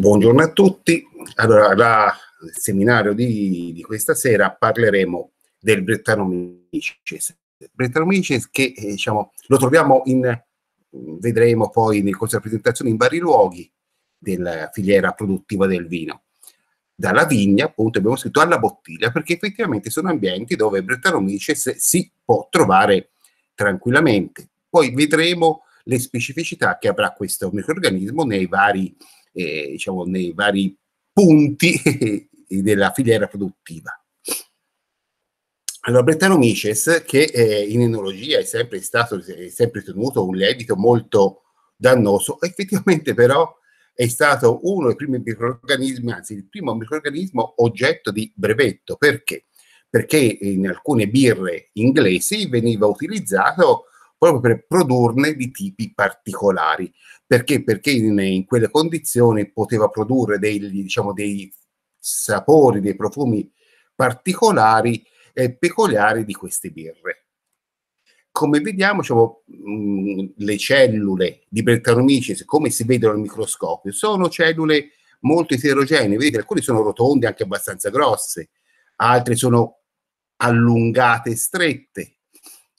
Buongiorno a tutti. Allora, la, seminario di, di, questa sera parleremo del Brettanomyces. Brettanomyces che eh, diciamo, lo troviamo in, mm, vedremo poi nel corso della presentazione, in vari luoghi della filiera produttiva del vino. Dalla vigna, appunto, abbiamo scritto alla bottiglia, perché effettivamente sono ambienti dove Brettanomyces si può trovare tranquillamente. Poi vedremo le specificità che avrà questo microorganismo nei vari eh, diciamo, nei vari punti della filiera produttiva. Allora, Brettano Mices, che eh, in enologia è sempre stato, è sempre tenuto un lievito molto dannoso, effettivamente però è stato uno dei primi microorganismi, anzi il primo microorganismo oggetto di brevetto. Perché? Perché in alcune birre inglesi veniva utilizzato proprio per produrne di tipi particolari. Perché? Perché in, in quelle condizioni poteva produrre degli, diciamo, dei sapori, dei profumi particolari e peculiari di queste birre. Come vediamo, diciamo, mh, mm, le cellule di Brettanomyces, come si vedono al microscopio, sono cellule molto eterogenee. Vedete, alcune sono rotonde, anche abbastanza grosse, altre sono allungate e strette,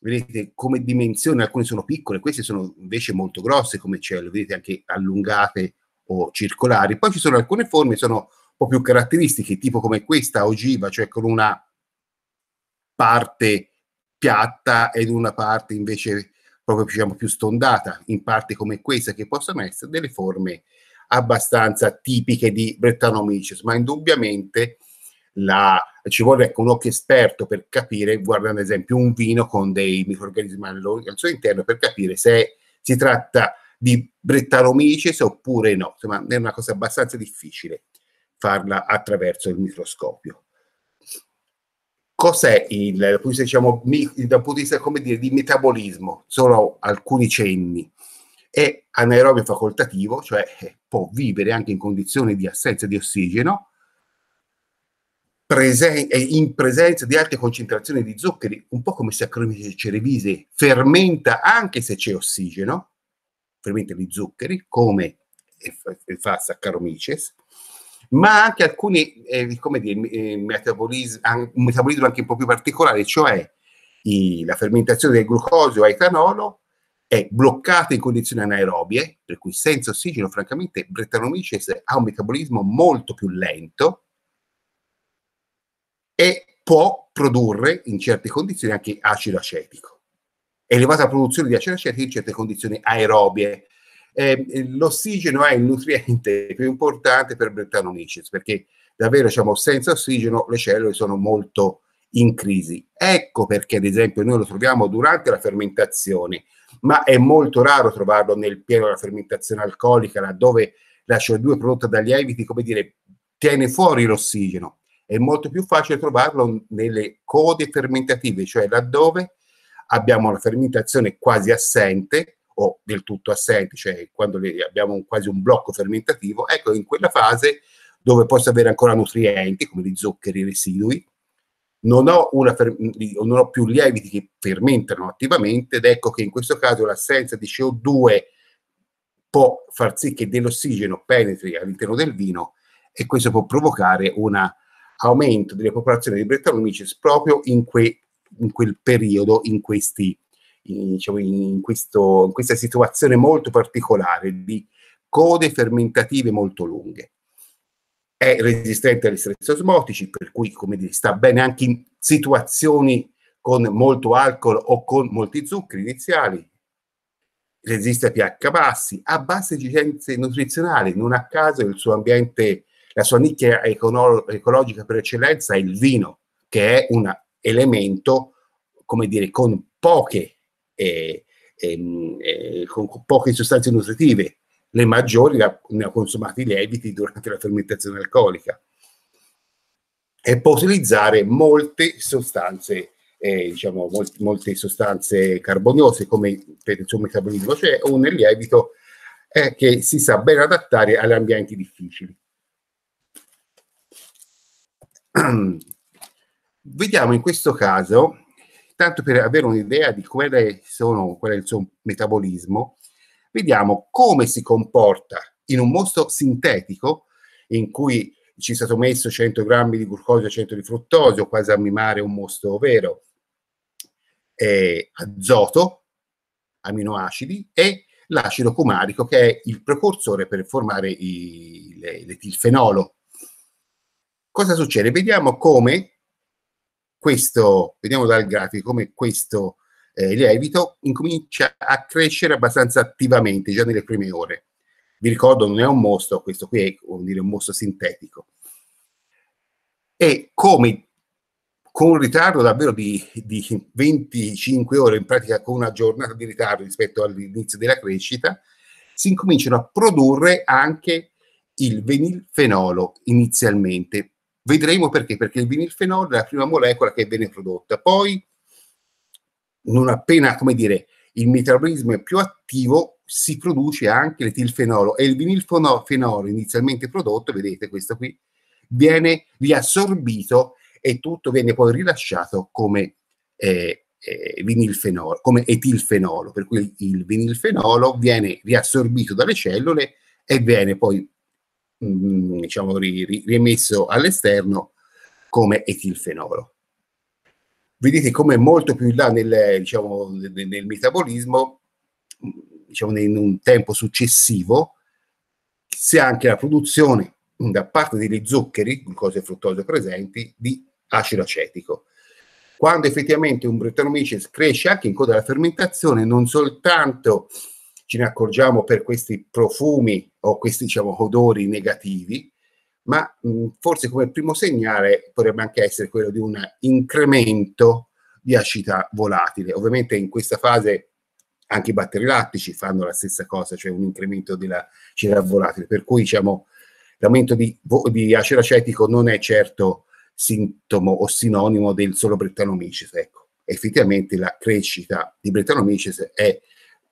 vedete come dimensioni, alcune sono piccole, queste sono invece molto grosse come cielo, vedete anche allungate o circolari. Poi ci sono alcune forme, sono un po' più caratteristiche, tipo come questa ogiva, cioè con una parte piatta ed una parte invece proprio diciamo, più stondata, in parte come questa, che possono essere delle forme abbastanza tipiche di abbanomices, ma indubbiamente la ci vuole ecco, un occhio esperto per capire, guardando ad esempio un vino con dei microorganismi al, al suo interno, per capire se si tratta di brettalomyces oppure no. Insomma, è una cosa abbastanza difficile farla attraverso il microscopio. Cos'è il, diciamo, dal punto di, vista come dire, di metabolismo? Solo alcuni cenni. È anaerobio facoltativo, cioè eh, può vivere anche in condizioni di assenza di ossigeno, presen- eh, in presenza di alte concentrazioni di zuccheri, un po' come Saccharomyces cerevisiae, fermenta anche se c'è ossigeno, fermenta gli zuccheri, come fa Saccharomyces, ma anche alcuni eh, dire, eh, metabolismi, un metabolismo anche un po' più particolare, cioè i, la fermentazione del glucosio a etanolo è bloccata in condizioni anaerobie, per cui senza ossigeno, francamente, Brettanomyces ha un metabolismo molto più lento, e può produrre in certe condizioni anche acido acetico. Elevata produzione di acido acetico in certe condizioni aerobie. Eh, l'ossigeno è il nutriente più importante per Brettanomyces perché davvero diciamo, senza ossigeno le cellule sono molto in crisi. Ecco perché ad esempio noi lo troviamo durante la fermentazione, ma è molto raro trovarlo nel pieno della fermentazione alcolica, laddove la CO2 prodotta dagli eviti, come dire, tiene fuori l'ossigeno è molto più facile trovarlo nelle code fermentative, cioè laddove abbiamo la fermentazione quasi assente o del tutto assente, cioè quando abbiamo quasi un blocco fermentativo, ecco in quella fase dove posso avere ancora nutrienti come gli zuccheri residui, non ho, fer- non ho più lieviti che fermentano attivamente ed ecco che in questo caso l'assenza di CO2 può far sì che dell'ossigeno penetri all'interno del vino e questo può provocare una aumento delle popolazioni di Brettanomyces proprio in, que, in, quel periodo, in, questi, in, diciamo, questo, in questa situazione molto particolare di code fermentative molto lunghe è resistente agli stress osmotici, per cui come dire, sta bene anche in situazioni con molto alcol o con molti zuccheri iniziali, resiste a pH bassi, a basse esigenze nutrizionali, non a caso il suo ambiente la sua nicchia econo- ecologica per eccellenza è il vino, che è un elemento, come dire, con poche, eh, ehm, eh, con poche sostanze nutritive. Le maggiori la, ne ha consumati i lieviti durante la fermentazione alcolica. E può utilizzare molte sostanze eh, diciamo, molt- molte sostanze carboniose come per il suo metabolismo, cioè un lievito eh, che si sa ben adattare agli ambienti difficili. Vediamo in questo caso, tanto per avere un'idea di quale, sono, qual è il suo metabolismo, vediamo come si comporta in un mosto sintetico in cui ci è stato messo 100 grammi di glucosio e 100 di fruttosio, quasi a mimare un mosto vero, eh, azoto, aminoacidi e l'acido cumarico che è il precursore per formare il, fenolo, cosa succede? Vediamo come questo, vediamo dal grafico, come questo eh, lievito incomincia a crescere abbastanza attivamente già nelle prime ore. Vi ricordo, non è un mostro, questo qui è dire, un mostro sintetico. E come con un ritardo davvero di, di 25 ore, in pratica con una giornata di ritardo rispetto all'inizio della crescita, si incominciano a produrre anche il venilfenolo inizialmente. Vedremo perché, perché il vinilfenolo è la prima molecola che viene prodotta. Poi, non appena, come dire, il metabolismo è più attivo, si produce anche l'etilfenolo e il vinilfenolo inizialmente prodotto, vedete questo qui, viene riassorbito e tutto viene poi rilasciato come, eh, eh vinilfenolo, come etilfenolo, per cui il vinilfenolo viene riassorbito dalle cellule e viene poi Mm, diciamo, ri, riemesso all'esterno come etilfenolo. Vedete come molto più in là nel, diciamo, nel, nel metabolismo, mm, diciamo, in un tempo successivo, se anche la produzione da parte degli zuccheri, glucose e fruttose presenti, di acido acetico. Quando effettivamente un Brettanomyces cresce anche in coda alla fermentazione, non soltanto ce ne accorgiamo per questi profumi o questi diciamo, odori negativi, ma mh, forse come primo segnale potrebbe anche essere quello di un incremento di acidità volatile. Ovviamente in questa fase anche i batteri lattici fanno la stessa cosa, cioè un incremento della dell'acidità volatile, per cui diciamo, l'aumento di, di, acido acetico non è certo sintomo o sinonimo del solo Brettanomyces, ecco. Effettivamente la crescita di Brettanomyces è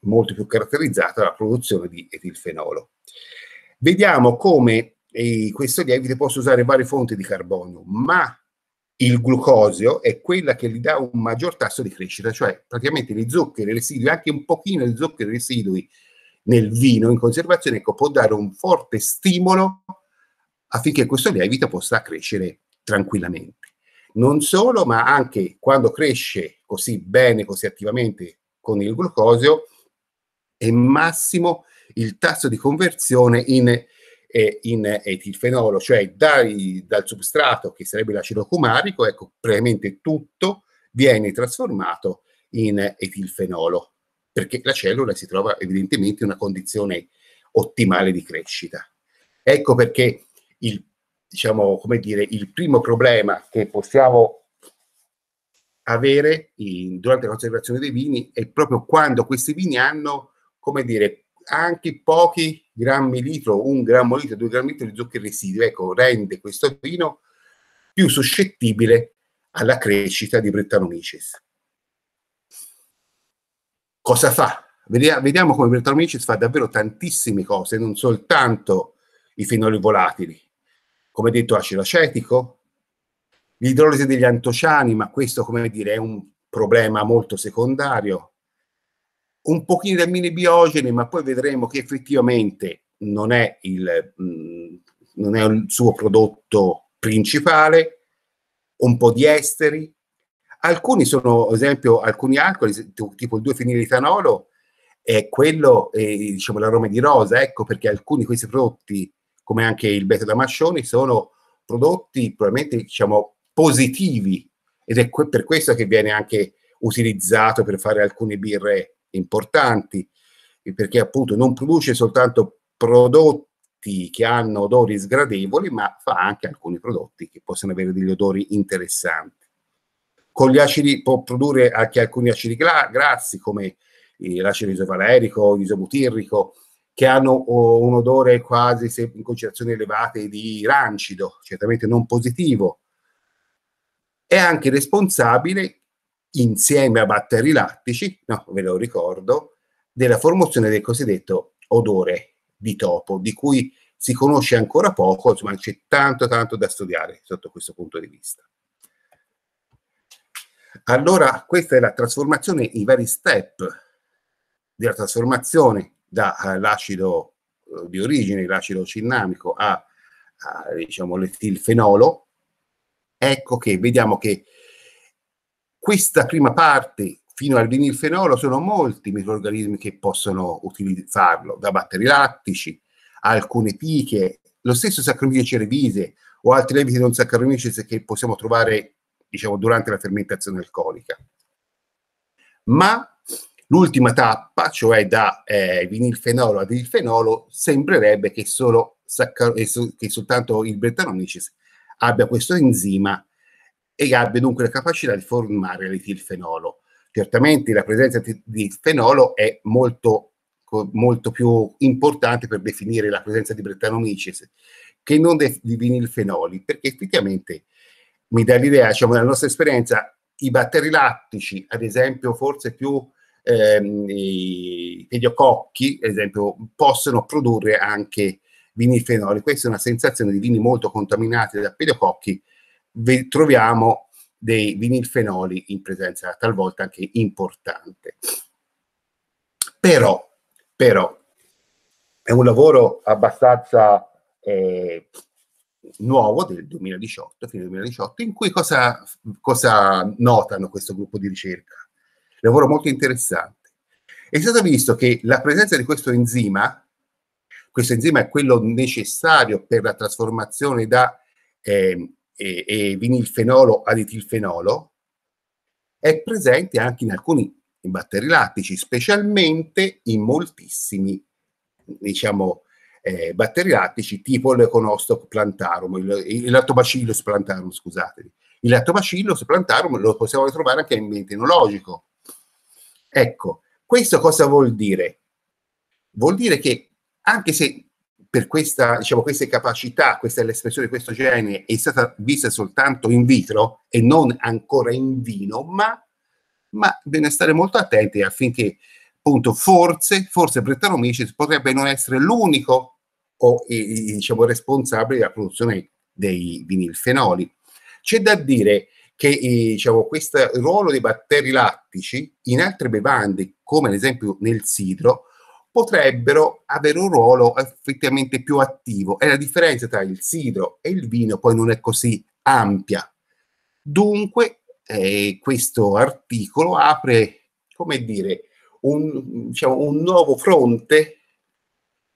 molto più caratterizzata dalla produzione di etilfenolo. Vediamo come eh, questo lievito possa usare varie fonti di carbonio, ma il glucosio è quella che gli dà un maggior tasso di crescita, cioè praticamente gli zuccheri residui, anche un pochino di zuccheri residui nel vino in conservazione, ecco, può dare un forte stimolo affinché questo lievito possa crescere tranquillamente. Non solo, ma anche quando cresce così bene, così attivamente con il glucosio, e massimo il tasso di conversione in, eh, in etilfenolo, cioè dai, dal substrato che sarebbe l'acido cumarico, ecco, praticamente tutto viene trasformato in etilfenolo, perché la cellula si trova evidentemente in una condizione ottimale di crescita. Ecco perché il, diciamo, come dire, il primo problema che possiamo avere in, durante la conservazione dei vini è proprio quando questi vini hanno come dire, anche pochi grammi litro, un grammo litro, due grammi litro di zuccheri residui, ecco, rende questo vino più suscettibile alla crescita di Brettanomyces. Cosa fa? Vediamo come Brettanomyces fa davvero tantissime cose, non soltanto i fenoli volatili, come detto acido acetico, l'idrolisi degli antociani, ma questo come dire è un problema molto secondario, un pochino di ammine biogene, ma poi vedremo che effettivamente non è il, mh, mm, non è il suo prodotto principale, un po' di esteri. Alcuni sono, ad esempio, alcuni alcoli, tipo il 2-feniletanolo, è quello, è, diciamo, l'aroma di rosa, ecco perché alcuni di questi prodotti, come anche il beta damascione, sono prodotti probabilmente, diciamo, positivi ed è per questo che viene anche utilizzato per fare alcune birre importanti, perché appunto non produce soltanto prodotti che hanno odori sgradevoli, ma fa anche alcuni prodotti che possono avere degli odori interessanti. Con gli acidi può produrre anche alcuni acidi grassi come eh, l'acido isovalerico, l'isobutirrico, che hanno un odore quasi in concentrazioni elevate di rancido, certamente non positivo. È anche responsabile insieme a batteri lattici, no, ve lo ricordo, della formazione del cosiddetto odore di topo, di cui si conosce ancora poco, insomma c'è tanto tanto da studiare sotto questo punto di vista. Allora, questa è la trasformazione, i vari step della trasformazione dall'acido eh, eh, di origine, l'acido cinnamico, a, a diciamo, l'etilfenolo. Ecco che vediamo che questa prima parte fino al vinilfenolo sono molti i microorganismi che possono utilizzarlo, da batteri lattici a alcune piche, lo stesso Saccharomyces cerevise o altri leviti non Saccharomyces che possiamo trovare diciamo, durante la fermentazione alcolica. Ma l'ultima tappa, cioè da eh, vinilfenolo a vinilfenolo, sembrerebbe che, solo, che soltanto il Brettanomyces abbia questo enzima e abbia dunque la capacità di formare l'etilfenolo. Certamente la presenza di fenolo è molto, molto più importante per definire la presenza di Brettanomyces che non di vinilfenoli, perché effettivamente mi dà l'idea, diciamo, nella nostra esperienza, i batteri lattici, ad esempio, forse più ehm, i pediococchi, ad esempio, possono produrre anche vinilfenoli. Questa è una sensazione di vini molto contaminati da pediococchi troviamo dei vinilfenoli in presenza talvolta anche importante. Però, però è un lavoro abbastanza eh, nuovo del 2018, fine 2018, in cui cosa, cosa notano questo gruppo di ricerca? Lavoro molto interessante. È stato visto che la presenza di questo enzima, questo enzima è quello necessario per la trasformazione da eh, e, e vinilfenolo aditilfenolo, è presente anche in alcuni in batteri lattici, specialmente in moltissimi diciamo, eh, batteri lattici tipo il plantarum, il, il Lactobacillus plantarum, scusatevi. Il Lactobacillus plantarum lo possiamo ritrovare anche in ambiente enologico. Ecco, questo cosa vuol dire? Vuol dire che anche se per questa, diciamo, queste capacità, questa è l'espressione di questo gene, è stata vista soltanto in vitro e non ancora in vino, ma, ma bisogna stare molto attenti affinché appunto forse, forse Brettanomyces potrebbe non essere l'unico o eh, diciamo, responsabile della produzione dei vinilfenoli. C'è da dire che eh, diciamo, questo ruolo dei batteri lattici in altre bevande, come ad esempio nel sidro, potrebbero avere un ruolo effettivamente più attivo e la differenza tra il sidro e il vino poi non è così ampia. Dunque eh, questo articolo apre, come dire, un, diciamo, un, nuovo fronte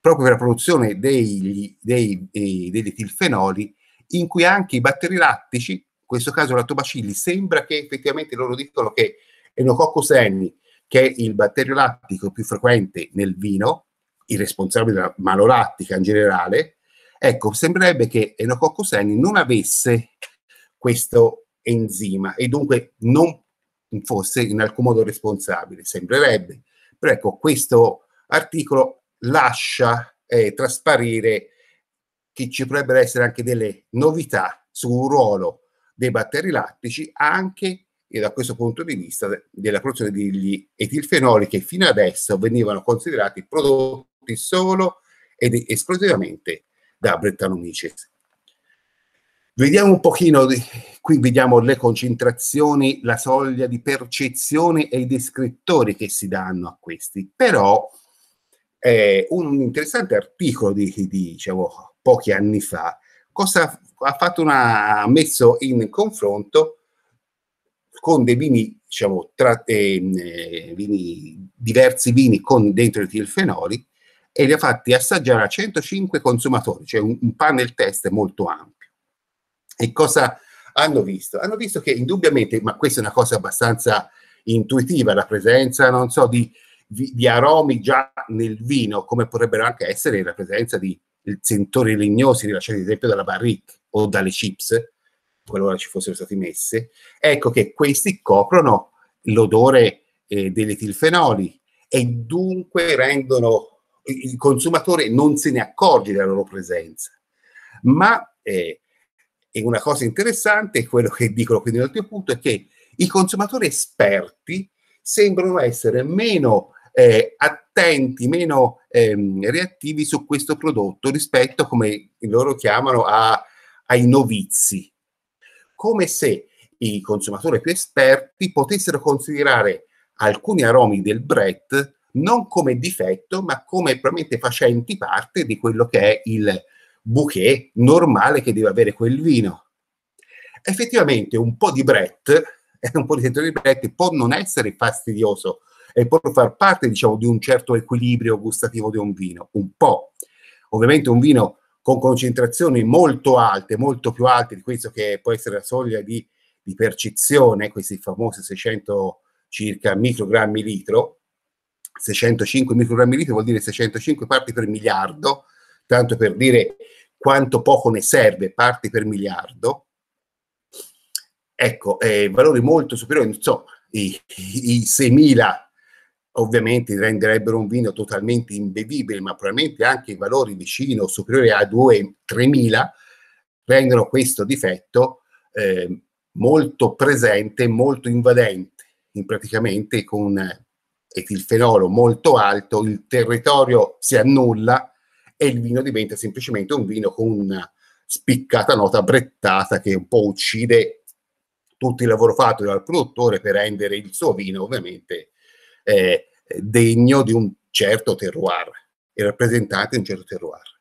proprio per la produzione dei, dei, eh, dei, degli etilfenoli in cui anche i batteri lattici, in questo caso l'attobacilli, sembra che effettivamente loro dicono che enococcus enni che è il batterio lattico più frequente nel vino, il responsabile della malolattica in generale, ecco, sembrerebbe che Enococcus enni non avesse questo enzima e dunque non fosse in alcun modo responsabile, sembrerebbe. Però ecco, questo articolo lascia eh, trasparire che ci potrebbero essere anche delle novità sul ruolo dei batteri lattici anche e da questo punto di vista della produzione degli etilfenoli che fino adesso venivano considerati prodotti solo ed esclusivamente da Brettanomyces. Vediamo un pochino, qui vediamo le concentrazioni, la soglia di percezione e i descrittori che si danno a questi, però eh, un interessante articolo di, di diciamo, pochi anni fa cosa ha fatto una, ha messo in confronto con dei vini, diciamo, tra, ehm, eh, vini, diversi vini con dentro i tilfenoli e li ha fatti assaggiare a 105 consumatori, cioè un, un panel test molto ampio. E cosa hanno visto? Hanno visto che indubbiamente, ma questa è una cosa abbastanza intuitiva, la presenza, non so, di, di aromi già nel vino, come potrebbero anche essere la presenza di sentori legnosi rilasciati ad esempio dalla barrique o dalle chips, qualora ci fossero state messe, ecco che questi coprono l'odore eh, degli etilfenoli e dunque rendono il consumatore non se ne accorge della loro presenza. Ma eh, una cosa interessante, quello che dicono quindi un nell'ultimo punto, è che i consumatori esperti sembrano essere meno eh, attenti, meno ehm, reattivi su questo prodotto rispetto, come loro chiamano, a, ai novizi come se i consumatori più esperti potessero considerare alcuni aromi del Brett non come difetto, ma come probabilmente facenti parte di quello che è il bouquet normale che deve avere quel vino. Effettivamente un po' di Brett, un po' di sentore di Brett può non essere fastidioso e può far parte, diciamo, di un certo equilibrio gustativo di un vino, un po'. Ovviamente un vino con concentrazioni molto alte, molto più alte di questo che può essere la soglia di, di percezione, questi famosi 600 circa microgrammi litro, 605 microgrammi litro vuol dire 605 parti per miliardo, tanto per dire quanto poco ne serve parti per miliardo, ecco, eh, valori molto superiori, non so, i, i 6.000 ovviamente renderebbero un vino totalmente imbevibile, ma probabilmente anche i valori vicino, superiori a 2 3000 rendono questo difetto eh, molto presente, molto invadente, in praticamente con etilfenolo molto alto, il territorio si annulla e il vino diventa semplicemente un vino con una spiccata nota brettata che un po' uccide tutto il lavoro fatto dal produttore per rendere il suo vino ovviamente eh, degno di un certo terroir e rappresentante di un certo terroir.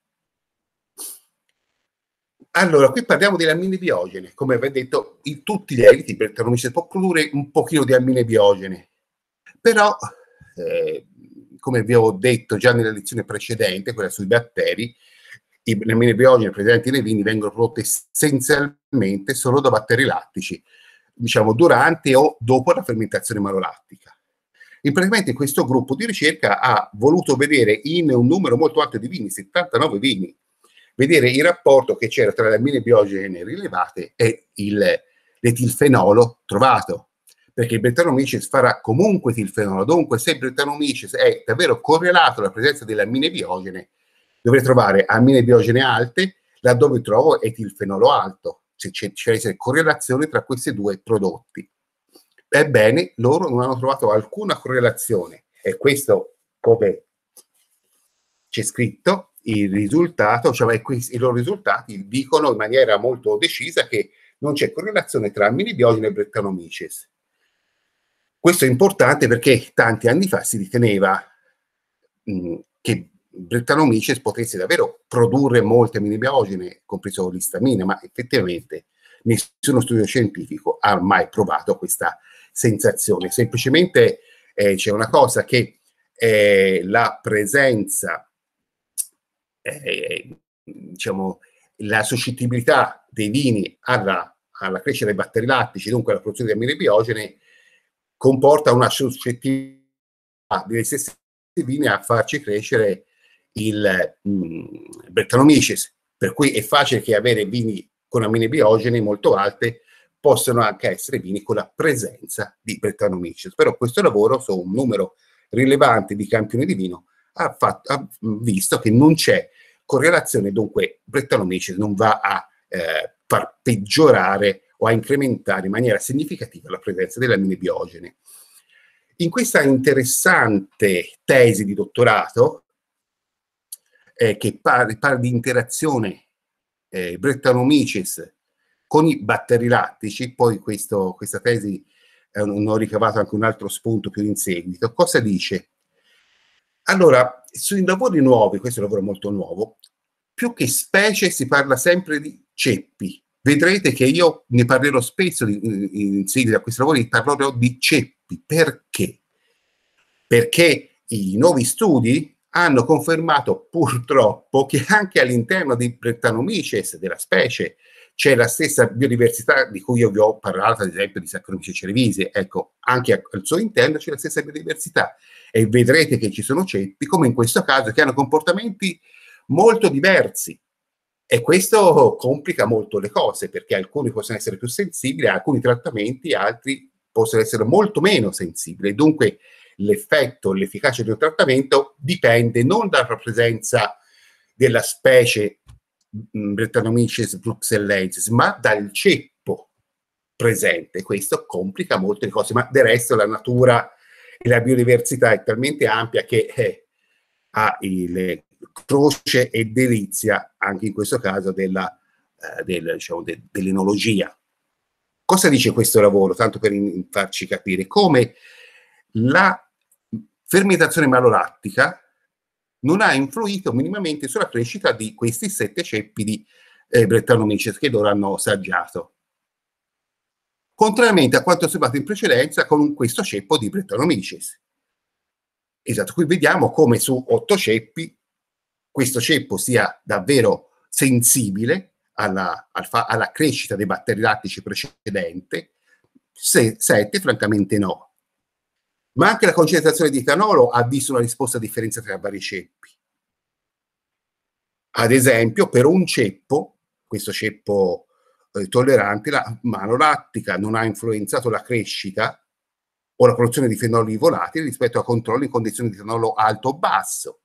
Allora, qui parliamo delle ammine biogene, come vi ho detto, in tutti gli eriti per non si può produrre un pochino di ammine biogene, però, eh, come vi ho detto già nella lezione precedente, quella sui batteri, le ammine biogene presenti nei vini vengono prodotte essenzialmente solo da batteri lattici, diciamo durante o dopo la fermentazione malolattica. In praticamente questo gruppo di ricerca ha voluto vedere in un numero molto alto di vini, 79 vini, vedere il rapporto che c'era tra le amine biogene rilevate e il, l'etilfenolo trovato. Perché il Brettanomyces farà comunque etilfenolo, dunque se il Brettanomyces è davvero correlato alla presenza delle amine biogene, dovrei trovare amine biogene alte laddove trovo etilfenolo alto, se c'è, c'è correlazione tra questi due prodotti. Ebbene, loro non hanno trovato alcuna correlazione e questo, come c'è scritto, il risultato, cioè i loro risultati dicono in maniera molto decisa che non c'è correlazione tra aminibiogeno e brettanomices Questo è importante perché tanti anni fa si riteneva mh, mm, che brettanomices potesse davvero produrre molte aminibiogene, compreso l'istamina, ma effettivamente nessuno studio scientifico ha mai provato questa sensazione, semplicemente eh, c'è una cosa che eh, la presenza, eh, diciamo, la suscettibilità dei vini alla, alla crescita dei batteri lattici, dunque alla produzione di amine biogene, comporta una suscettibilità degli stessi vini a farci crescere il mm, Bertanomices, per cui è facile che avere vini con amine biogene molto alte possono anche essere vini con la presenza di Brettanomyces. Però questo lavoro su un numero rilevante di campioni di vino ha, fatto, ha visto che non c'è correlazione, dunque Brettanomyces non va a eh, far peggiorare o a incrementare in maniera significativa la presenza delle amine biogene. In questa interessante tesi di dottorato, eh, che parla, parla di interazione eh, Brettanomyces con i batteri lattici, poi questo, questa tesi eh, ho ricavato anche un altro spunto più in seguito, cosa dice? Allora, sui lavori nuovi, questo è un lavoro molto nuovo, più che specie si parla sempre di ceppi. Vedrete che io ne parlerò spesso di, in, in seguito a questi lavori, parlerò di ceppi. Perché? Perché i nuovi studi hanno confermato purtroppo che anche all'interno di Brettanomices, della specie c'è la stessa biodiversità di cui io vi ho parlato, ad esempio di Saccharomyces cerevisiae, ecco, anche al suo interno c'è la stessa biodiversità e vedrete che ci sono ceppi, come in questo caso, che hanno comportamenti molto diversi e questo complica molto le cose perché alcuni possono essere più sensibili a alcuni trattamenti, altri possono essere molto meno sensibili. Dunque l'effetto, l'efficacia di un trattamento dipende non dalla presenza della specie Brettanomyces mm, bruxellensis, ma dal ceppo presente. Questo complica molte cose, ma del resto la natura e la biodiversità è talmente ampia che eh, ha il croce e delizia, anche in questo caso, della, eh, del, diciamo, de, dell'enologia. Cosa dice questo lavoro? Tanto per in, farci capire come la fermentazione malolattica non ha influito minimamente sulla crescita di questi sette ceppi di eh, Brettanomyces che loro hanno saggiato. Contrariamente a quanto osservato in precedenza con questo ceppo di Brettanomyces. Esatto, qui vediamo come su otto ceppi questo ceppo sia davvero sensibile alla, alla crescita dei batteri lattici precedente, se, sette francamente no. Ma anche la concentrazione di etanolo ha visto una risposta differenza tra vari ceppi. Ad esempio, per un ceppo, questo ceppo eh, tollerante, la mano lattica non ha influenzato la crescita o la produzione di fenoli volatili rispetto a controlli in condizioni di etanolo alto o basso.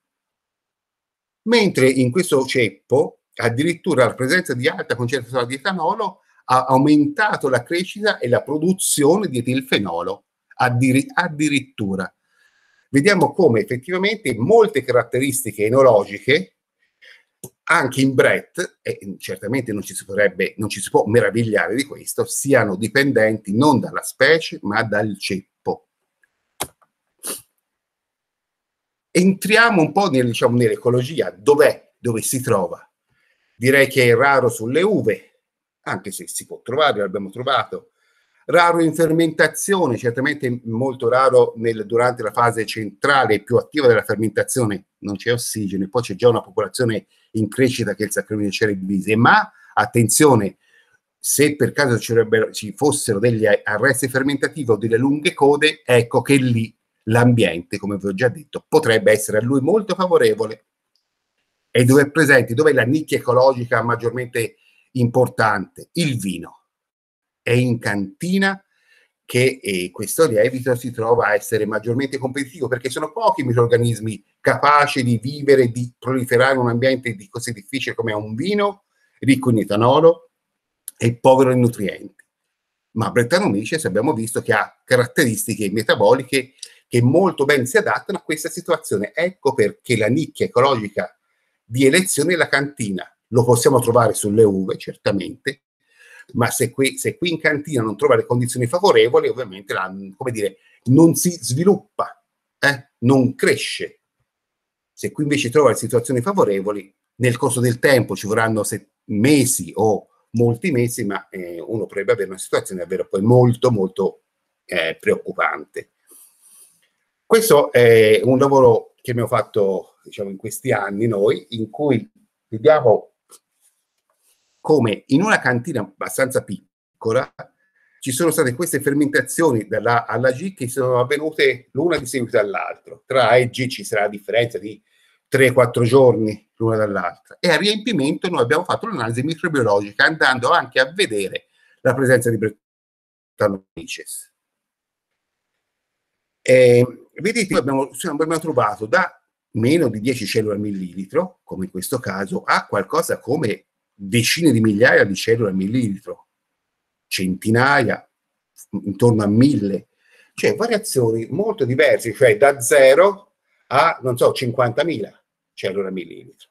Mentre in questo ceppo, addirittura la presenza di alta concentrazione di etanolo ha aumentato la crescita e la produzione di etilfenolo addiri- addirittura. Vediamo come effettivamente molte caratteristiche enologiche, anche in Brett, e certamente non ci, si, potrebbe, non ci si può meravigliare di questo, siano dipendenti non dalla specie ma dal ceppo. Entriamo un po' nel, diciamo, nell'ecologia, dov'è, dove si trova. Direi che è raro sulle uve, anche se si può trovare, l'abbiamo trovato, raro in fermentazione, certamente molto raro nel, durante la fase centrale più attiva della fermentazione, non c'è ossigeno, e poi c'è già una popolazione in crescita che è il Saccharomyces cerevisiae, ma attenzione, se per caso ci fossero degli arresti fermentativi o delle lunghe code, ecco che lì l'ambiente, come vi ho già detto, potrebbe essere a lui molto favorevole. E dove è presente, dove è la nicchia ecologica maggiormente importante? Il vino è in cantina che eh, questo lievito si trova a essere maggiormente competitivo perché sono pochi i microorganismi capaci di vivere, di proliferare in un ambiente di così difficile come un vino, ricco in etanolo e povero in nutrienti. Ma Brettanomices abbiamo visto che ha caratteristiche metaboliche che molto ben si adattano a questa situazione. Ecco perché la nicchia ecologica di elezione è la cantina. Lo possiamo trovare sulle uve, certamente, ma se qui, se qui in cantina non trova le condizioni favorevoli, ovviamente la, come dire, non si sviluppa, eh? non cresce. Se qui invece trova le situazioni favorevoli, nel corso del tempo ci vorranno set- mesi o molti mesi, ma eh, uno potrebbe avere una situazione davvero poi molto, molto eh, preoccupante. Questo è un lavoro che abbiamo fatto diciamo, in questi anni noi, in cui vediamo come in una cantina abbastanza piccola ci sono state queste fermentazioni dalla alla G che sono avvenute l'una di seguito all'altra. Tra A e G ci sarà la differenza di 3-4 giorni l'una dall'altra. E a riempimento noi abbiamo fatto l'analisi microbiologica andando anche a vedere la presenza di Brettanomyces. Ehm, vedete, abbiamo, abbiamo trovato da meno di 10 cellule al millilitro, come in questo caso, a qualcosa come decine di migliaia di cellule al millilitro, centinaia, intorno a mille, cioè variazioni molto diverse, cioè da 0 a, non so, 50.000 cellule al millilitro,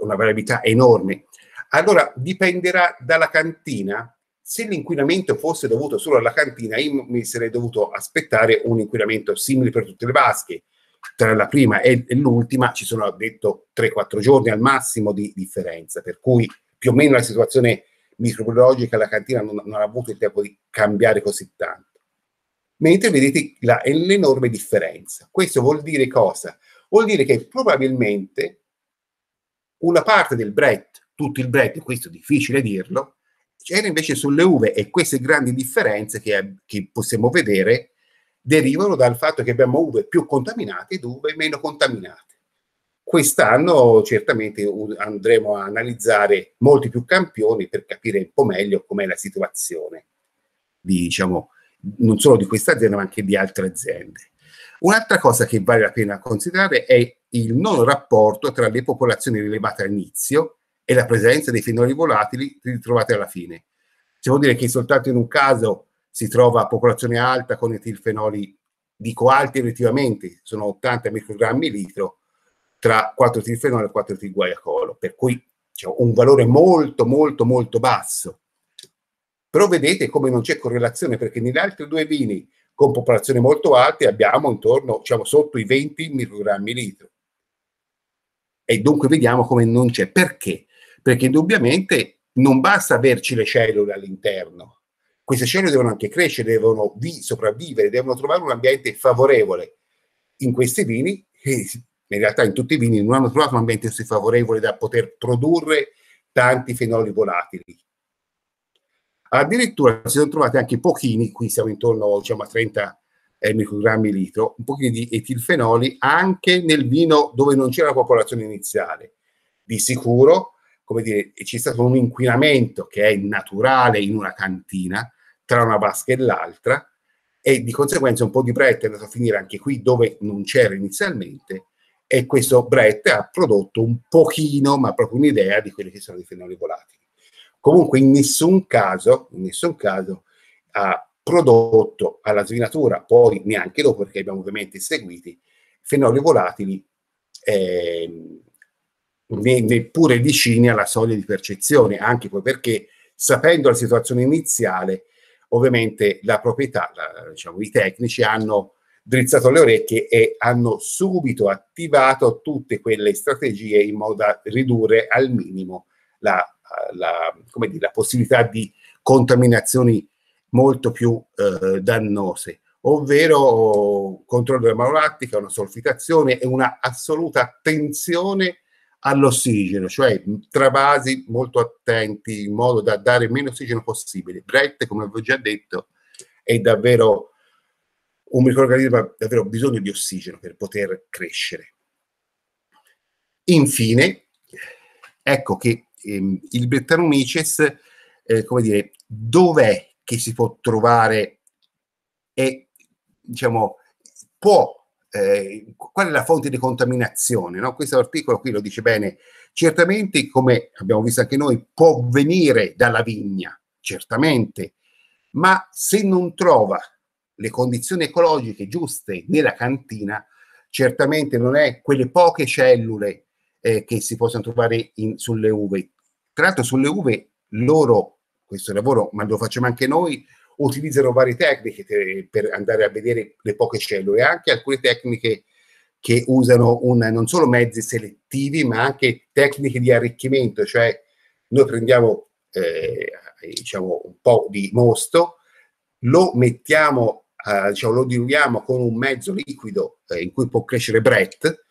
una variabilità enorme. Allora dipenderà dalla cantina. Se l'inquinamento fosse dovuto solo alla cantina, io mi sarei dovuto aspettare un inquinamento simile per tutte le vasche, tra la prima e, l'ultima ci sono, detto, 3-4 giorni al massimo di differenza, per cui più o meno la situazione microbiologica la cantina non, non ha avuto il tempo di cambiare così tanto. Mentre vedete la, l'enorme differenza. Questo vuol dire cosa? Vuol dire che probabilmente una parte del bread, tutto il bread, questo è difficile dirlo, c'era invece sulle uve e queste grandi differenze che, che possiamo vedere derivano dal fatto che abbiamo uve più contaminate ed uve meno contaminate. Quest'anno certamente andremo a analizzare molti più campioni per capire un po' meglio com'è la situazione, di, diciamo, non solo di questa azienda ma anche di altre aziende. Un'altra cosa che vale la pena considerare è il non rapporto tra le popolazioni rilevate all'inizio e la presenza dei fenoli volatili ritrovati alla fine. Cioè vuol dire che soltanto in un caso si trova a popolazione alta con etilfenoli, dico alti effettivamente, sono 80 microgrammi litro, tra 4 etilfenoli e 4 etilguaiacolo, per cui c'è un valore molto molto molto basso. Però vedete come non c'è correlazione, perché negli altri due vini con popolazioni molto alte abbiamo intorno, diciamo, sotto i 20 microgrammi litro. E dunque vediamo come non c'è. Perché? Perché indubbiamente non basta averci le cellule all'interno, queste scene devono anche crescere, devono vi- sopravvivere, devono trovare un ambiente favorevole. In questi vini, in realtà in tutti i vini, non hanno trovato un ambiente così favorevole da poter produrre tanti fenoli volatili. Addirittura si sono trovati anche pochini, qui siamo intorno diciamo, a 30 eh, microgrammi litro, un pochino di etilfenoli anche nel vino dove non c'era la popolazione iniziale. Di sicuro, come dire, c'è stato un inquinamento che è naturale in una cantina, tra una vasca e l'altra e di conseguenza un po' di Brett è andato a finire anche qui dove non c'era inizialmente e questo Brett ha prodotto un pochino, ma proprio un'idea di quelli che sono i fenoli volatili. Comunque in nessun caso, in nessun caso ha prodotto alla svinatura, poi neanche dopo perché abbiamo ovviamente seguiti, fenoli volatili eh, neppure vicini alla soglia di percezione, anche poi perché sapendo la situazione iniziale ovviamente la proprietà, la, diciamo, i tecnici hanno drizzato le orecchie e hanno subito attivato tutte quelle strategie in modo da ridurre al minimo la, la, dire, la possibilità di contaminazioni molto più eh, dannose, ovvero controllo della malolattica, una solfitazione e una assoluta attenzione all'ossigeno, cioè travasi molto attenti in modo da dare meno ossigeno possibile. Brett, come vi ho già detto, è davvero un microorganismo ha davvero bisogno di ossigeno per poter crescere. Infine, ecco che ehm, il Brettanomices, eh, come dire, dov'è che si può trovare e diciamo può eh, qual è la fonte di contaminazione? No? Questo articolo qui lo dice bene. Certamente, come abbiamo visto anche noi, può venire dalla vigna, certamente, ma se non trova le condizioni ecologiche giuste nella cantina, certamente non è quelle poche cellule eh, che si possono trovare in, sulle uve. Tra l'altro sulle uve loro, questo lavoro, ma lo facciamo anche noi, utilizzano varie tecniche te, eh, per andare a vedere le poche cellule, anche alcune tecniche che usano un, non solo mezzi selettivi, ma anche tecniche di arricchimento, cioè noi prendiamo eh, diciamo un po' di mosto, lo mettiamo, eh, diciamo, lo diluiamo con un mezzo liquido eh, in cui può crescere Brett,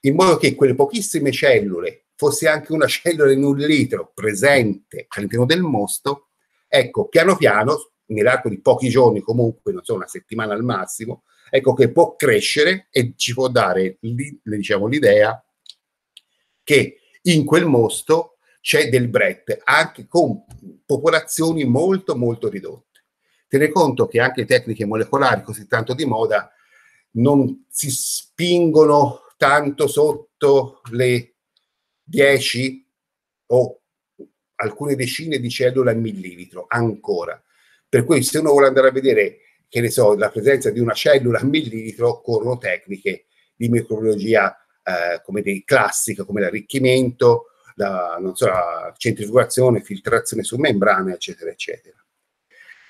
in modo che quelle pochissime cellule, fosse anche una cellula in un litro presente all'interno del mosto, ecco, piano piano nell'arco di pochi giorni, comunque, non so, una settimana al massimo, ecco che può crescere e ci può dare diciamo, l'idea che in quel mosto c'è del Brett, anche con popolazioni molto molto ridotte. Tene conto che anche tecniche molecolari così tanto di moda non si spingono tanto sotto le 10 o alcune decine di cellule al millilitro ancora. Per cui se uno vuole andare a vedere, che ne so, la presenza di una cellula a millilitro, occorrono tecniche di microbiologia, eh, come dei classica, come l'arricchimento, la, non so, la centrifugazione, filtrazione su membrane, eccetera, eccetera.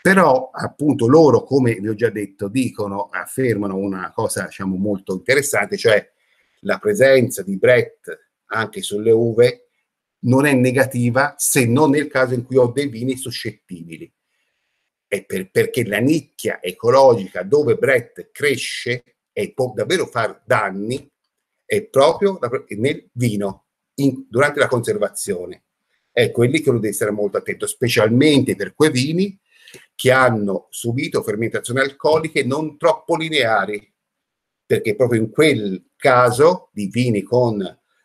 Però appunto loro, come vi ho già detto, dicono, affermano una cosa diciamo, molto interessante, cioè la presenza di Brett anche sulle uve non è negativa se non nel caso in cui ho dei vini suscettibili per, perché la nicchia ecologica dove Brett cresce e può davvero fare danni è proprio nel vino, in, durante la conservazione. Ecco, è lì che uno deve stare molto attento, specialmente per quei vini che hanno subito fermentazioni alcoliche non troppo lineari, perché proprio in quel caso di vini con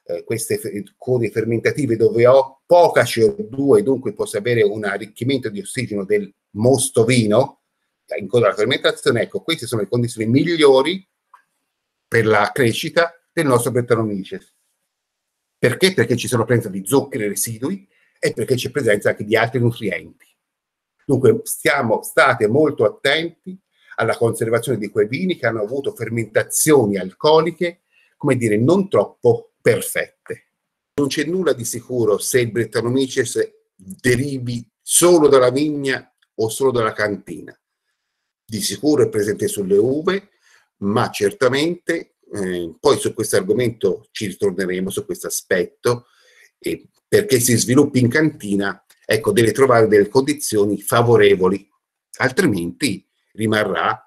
eh, queste code fermentative dove ho poca CO2 e dunque posso avere un arricchimento di ossigeno del mosto vino, eh, in coda alla fermentazione, ecco, queste sono le condizioni migliori per la crescita del nostro Brettanomyces. Perché? Perché ci sono presenza di zuccheri residui e perché c'è presenza anche di altri nutrienti. Dunque, stiamo, state molto attenti alla conservazione di quei vini che hanno avuto fermentazioni alcoliche, come dire, non troppo perfette. Non c'è nulla di sicuro se il Brettanomyces derivi solo dalla vigna o solo dalla cantina. Di sicuro è presente sulle uve, ma certamente eh, poi su questo argomento ci ritorneremo, su questo aspetto, eh, perché si sviluppi in cantina, ecco, deve trovare delle condizioni favorevoli, altrimenti rimarrà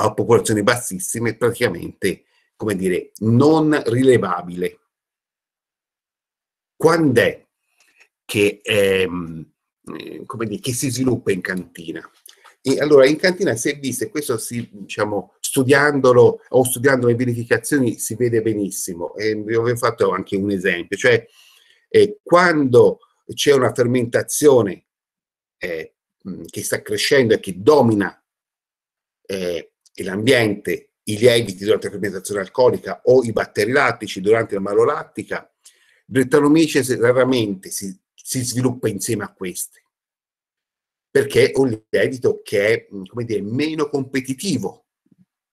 a popolazioni bassissime praticamente come dire, non rilevabile. Quando è che, ehm, eh, dire, che si sviluppa in cantina? E allora, in cantina si è visto, e questo si, diciamo, studiandolo o studiando le verificazioni si vede benissimo, e vi ho fatto anche un esempio, cioè eh, quando c'è una fermentazione eh, che sta crescendo e che domina eh, l'ambiente i lieviti durante la fermentazione alcolica o i batteri lattici durante la malolattica, l'etalomice raramente si, si, sviluppa insieme a queste, perché è un lievito che è mm, dire, meno competitivo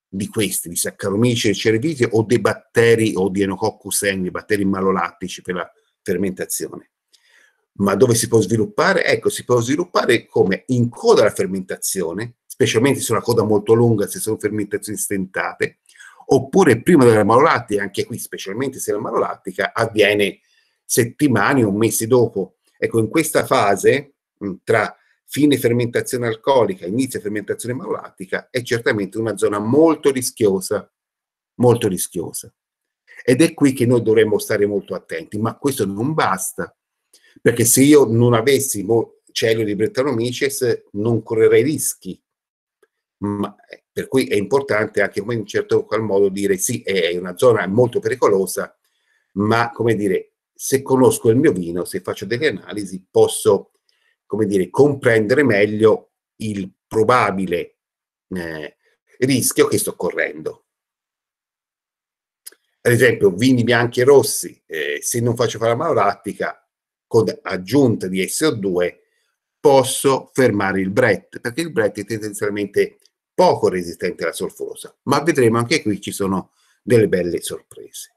di questi, di Saccharomyces cerevisiae o dei batteri o di Enococcus enni, batteri malolattici per la fermentazione. Ma dove si può sviluppare? Ecco, si può sviluppare come in coda alla fermentazione, specialmente se una coda molto lunga, se sono fermentazioni stentate, oppure prima della malolattica, anche qui specialmente se la malolattica avviene settimane o mesi dopo. Ecco, in questa fase, tra fine fermentazione alcolica e inizio fermentazione malolattica, è certamente una zona molto rischiosa, molto rischiosa. Ed è qui che noi dovremmo stare molto attenti, ma questo non basta, perché se io non avessi celio di Brettanomices non correrei rischi ma, eh, per cui è importante anche in un certo qual modo dire sì, è una zona molto pericolosa, ma come dire, se conosco il mio vino, se faccio delle analisi, posso come dire, comprendere meglio il probabile eh, rischio che sto correndo. Ad esempio, vini bianchi e rossi, eh, se non faccio fare la malorattica, con aggiunta di SO2, posso fermare il Brett, perché il Brett è tendenzialmente poco resistente alla solforosa, ma vedremo anche qui ci sono delle belle sorprese.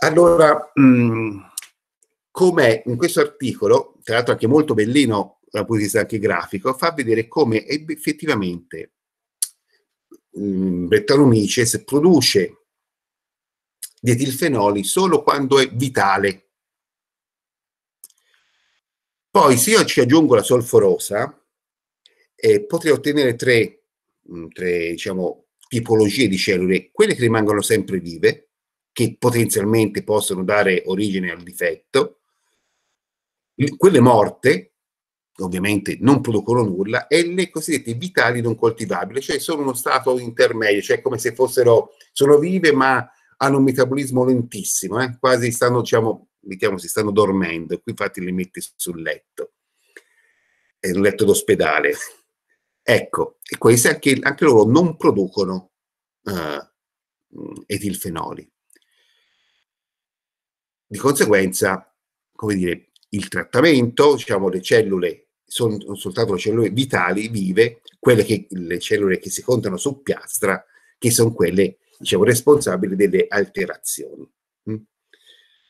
Allora, mm, come in questo articolo, tra l'altro anche molto bellino dal punto di vista anche grafico, fa vedere come effettivamente mh, mm, Brettanomices produce dietilfenoli solo quando è vitale. Poi se io ci aggiungo la solforosa, eh, potrei ottenere tre, mh, mm, tre diciamo, tipologie di cellule, quelle che rimangono sempre vive, che potenzialmente possono dare origine al difetto, quelle morte, ovviamente non producono nulla, e le cosiddette vitali non coltivabili, cioè sono uno stato intermedio, cioè come se fossero, sono vive ma hanno un metabolismo lentissimo, eh? quasi stanno, diciamo, diciamo, si stanno dormendo, qui infatti le metti sul letto, è un letto d'ospedale, Ecco, e questi anche, anche loro non producono eh, etilfenoli. Di conseguenza, come dire, il trattamento, diciamo, le cellule sono soltanto le cellule vitali, vive, quelle che, le cellule che si contano su piastra, che sono quelle diciamo, responsabili delle alterazioni.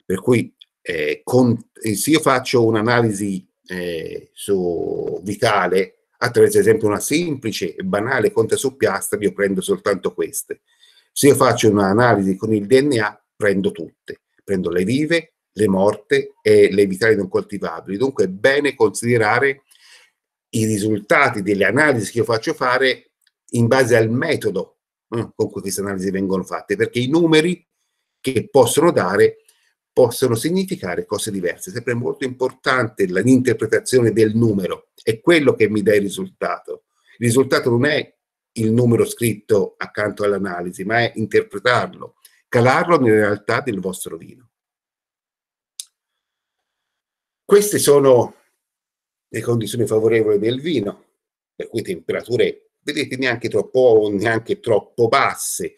Per cui eh, con, eh, se io faccio un'analisi eh, su vitale attraverso ad esempio una semplice e banale conta su piastra, io prendo soltanto queste. Se io faccio un'analisi con il DNA, prendo tutte. Prendo le vive, le morte e le vitali non coltivabili. Dunque è bene considerare i risultati delle analisi che io faccio fare in base al metodo mm, con cui queste analisi vengono fatte, perché i numeri che possono dare possono significare cose diverse. Sempre molto importante l'interpretazione del numero è quello che mi dà il risultato. Il risultato non è il numero scritto accanto all'analisi, ma è interpretarlo, calarlo nella realtà del vostro vino. Queste sono le condizioni favorevoli del vino, per cui temperature, vedete, neanche troppo, neanche troppo basse,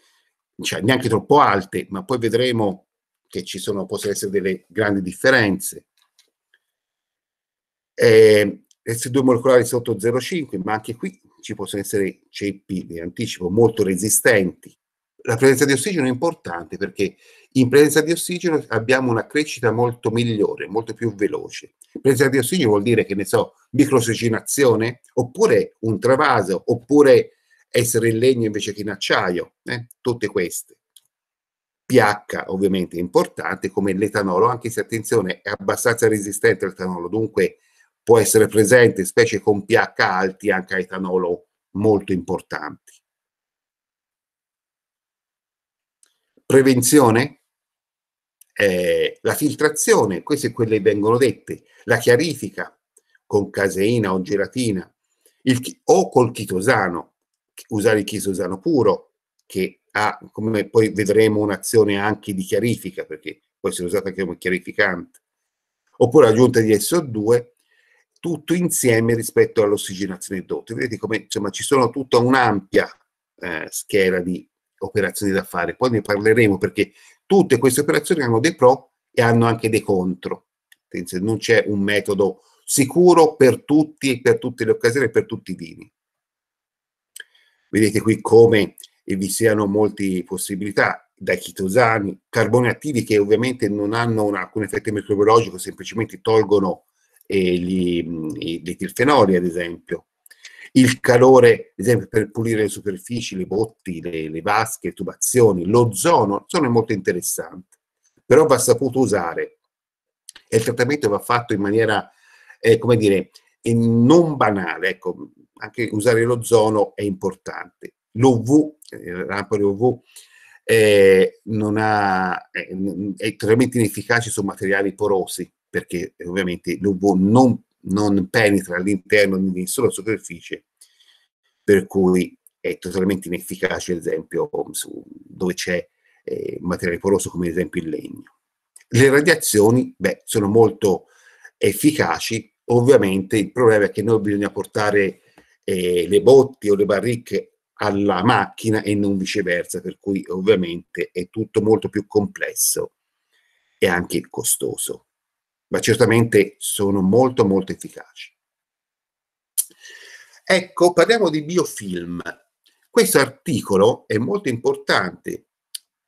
cioè neanche troppo alte, ma poi vedremo che ci sono, possono essere delle grandi differenze. Eh, S2 molecolari sotto 0,5, ma anche qui ci possono essere ceppi di anticipo molto resistenti. La presenza di ossigeno è importante perché in presenza di ossigeno abbiamo una crescita molto migliore, molto più veloce. Presenza di ossigeno vuol dire che ne so, microsiginazione, oppure un travaso, oppure essere in legno invece che in acciaio, eh? tutte queste. pH ovviamente è importante come l'etanolo, anche se attenzione è abbastanza resistente all'etanolo, dunque può essere presente, specie con pH alti, anche a etanolo molto importanti. Prevenzione? Eh, la filtrazione, queste quelle che vengono dette, la chiarifica con caseina o gelatina, il, o col chitosano, usare il chitosano puro, che ha, come poi vedremo, un'azione anche di chiarifica, perché può essere usata anche come chiarificante, oppure l'aggiunta di SO2 tutto insieme rispetto all'ossigenazione dote. Vedete come insomma, ci sono tutta un'ampia eh, scheda di operazioni da fare, poi ne parleremo perché tutte queste operazioni hanno dei pro e hanno anche dei contro. Attenzione, non c'è un metodo sicuro per tutti, per tutte le occasioni, e per tutti i vini. Vedete qui come vi siano molte possibilità dai chitosani, carboni attivi che ovviamente non hanno alcun effetto microbiologico, semplicemente tolgono eh, gli, i dietilfenoli, ad esempio. Il calore, ad esempio, per pulire le superfici, le botti, le, le vasche, le tubazioni, l'ozono, sono molto interessanti. Però va saputo usare e il trattamento va fatto in maniera, eh, come dire, eh, non banale. Ecco, anche usare l'ozono è importante. L'UV, il eh, rampore OV, eh, non ha, eh, è totalmente inefficace su materiali porosi, perché eh, ovviamente l'uovo non, non penetra all'interno di nessuna superficie, per cui è totalmente inefficace, ad esempio, su, dove c'è eh, materiale poroso come ad esempio il legno. Le radiazioni, beh, sono molto efficaci, ovviamente il problema è che noi bisogna portare eh, le botti o le barricche alla macchina e non viceversa, per cui ovviamente è tutto molto più complesso e anche costoso ma certamente sono molto molto efficaci. Ecco, parliamo di biofilm. Questo articolo è molto importante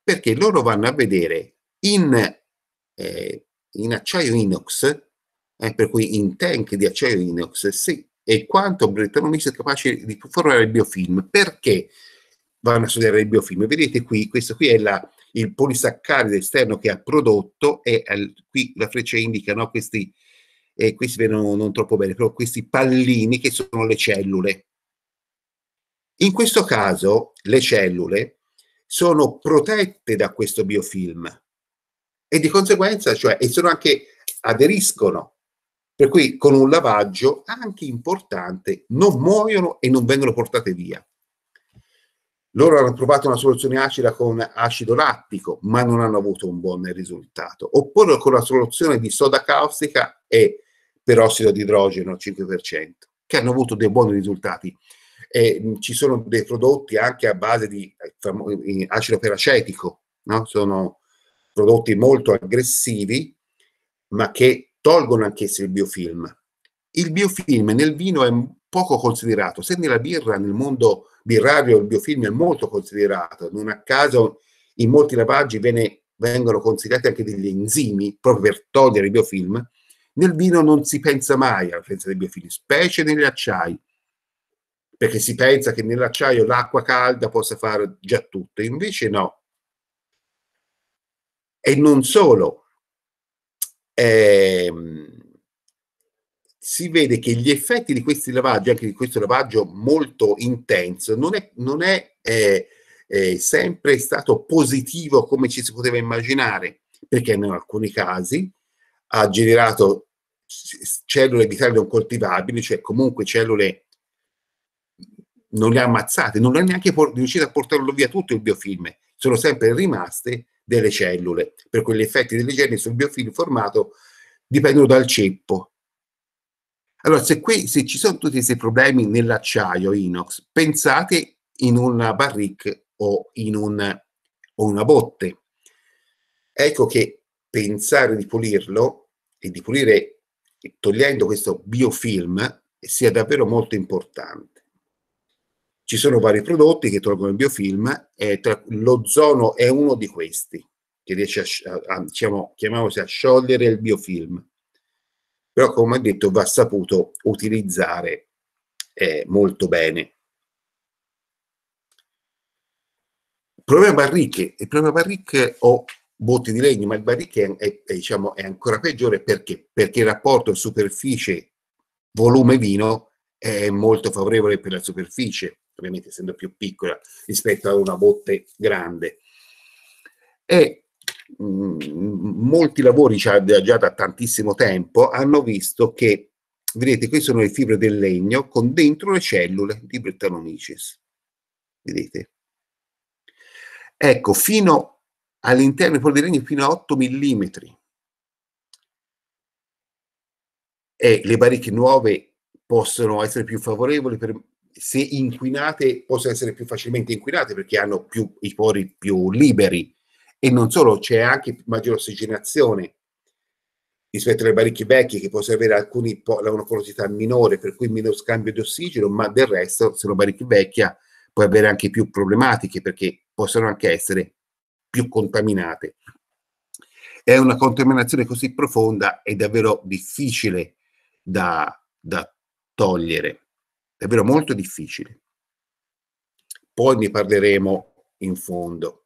perché loro vanno a vedere in, eh, in acciaio inox, eh, per cui in tank di acciaio inox, se e quanto Brettanomix è capace di formare il biofilm. Perché vanno a studiare il biofilm? Vedete qui, questa qui è la il polisaccaride esterno che ha prodotto e eh, qui la freccia indica no, questi, eh, questi vedono non troppo bene, però questi pallini che sono le cellule. In questo caso le cellule sono protette da questo biofilm e di conseguenza, cioè, e sono anche aderiscono, per cui con un lavaggio anche importante non muoiono e non vengono portate via. Loro hanno provato una soluzione acida con acido lattico, ma non hanno avuto un buon risultato. Oppure con la soluzione di soda caustica e perossido di idrogeno 5%, che hanno avuto dei buoni risultati. E ci sono dei prodotti anche a base di eh, acido peracetico, no? sono prodotti molto aggressivi, ma che tolgono anch'essi il biofilm. Il biofilm nel vino è poco considerato, se nella birra, nel mondo Birrario, il biofilm è molto considerato, non a caso in molti lavaggi viene, vengono considerati anche degli enzimi proprio per togliere i biofilm. Nel vino non si pensa mai alla presenza dei biofilm, specie negli acciai, perché si pensa che nell'acciaio l'acqua calda possa fare già tutto, invece no. E non solo. Ehm, si vede che gli effetti di questi lavaggi, anche di questo lavaggio molto intenso, non è, non è eh, eh, sempre stato positivo come ci si poteva immaginare, perché in alcuni casi ha generato cellule vitali non coltivabili, cioè comunque cellule non le ha ammazzate, non è neanche riuscito a portarlo via tutto il biofilm, sono sempre rimaste delle cellule, per quegli effetti delle geni sul biofilm formato dipendono dal ceppo allora, se, qui, se ci sono tutti questi problemi nell'acciaio inox, pensate in una barrique o in un, o una botte. Ecco che pensare di pulirlo e di pulire togliendo questo biofilm sia davvero molto importante. Ci sono vari prodotti che tolgono il biofilm e tra, l'ozono è uno di questi che riesce a, a, a diciamo, chiamiamosi a sciogliere il biofilm però come ho detto va saputo utilizzare eh, molto bene. Il problema barricche, il problema barricche o botti di legno, ma il barricche è, è, diciamo, è ancora peggiore perché? perché il rapporto superficie volume vino è molto favorevole per la superficie, ovviamente essendo più piccola rispetto a una botte grande. E Mm, molti lavori già, già da tantissimo tempo hanno visto che, vedete, queste sono le fibre del legno con dentro le cellule di Brettanomyces. Vedete? Ecco, fino all'interno dei legno, fino a 8 mm. E le bariche nuove possono essere più favorevoli per, se inquinate, possono essere più facilmente inquinate perché hanno più, i pori più liberi e non solo, c'è anche maggiore ossigenazione rispetto alle baricchi vecchie che possono avere alcuni po- porosità minore, per cui meno scambio di ossigeno, ma del resto se lo baricchi vecchia può avere anche più problematiche perché possono anche essere più contaminate. È una contaminazione così profonda è davvero difficile da, da togliere, davvero molto difficile. Poi ne parleremo in fondo.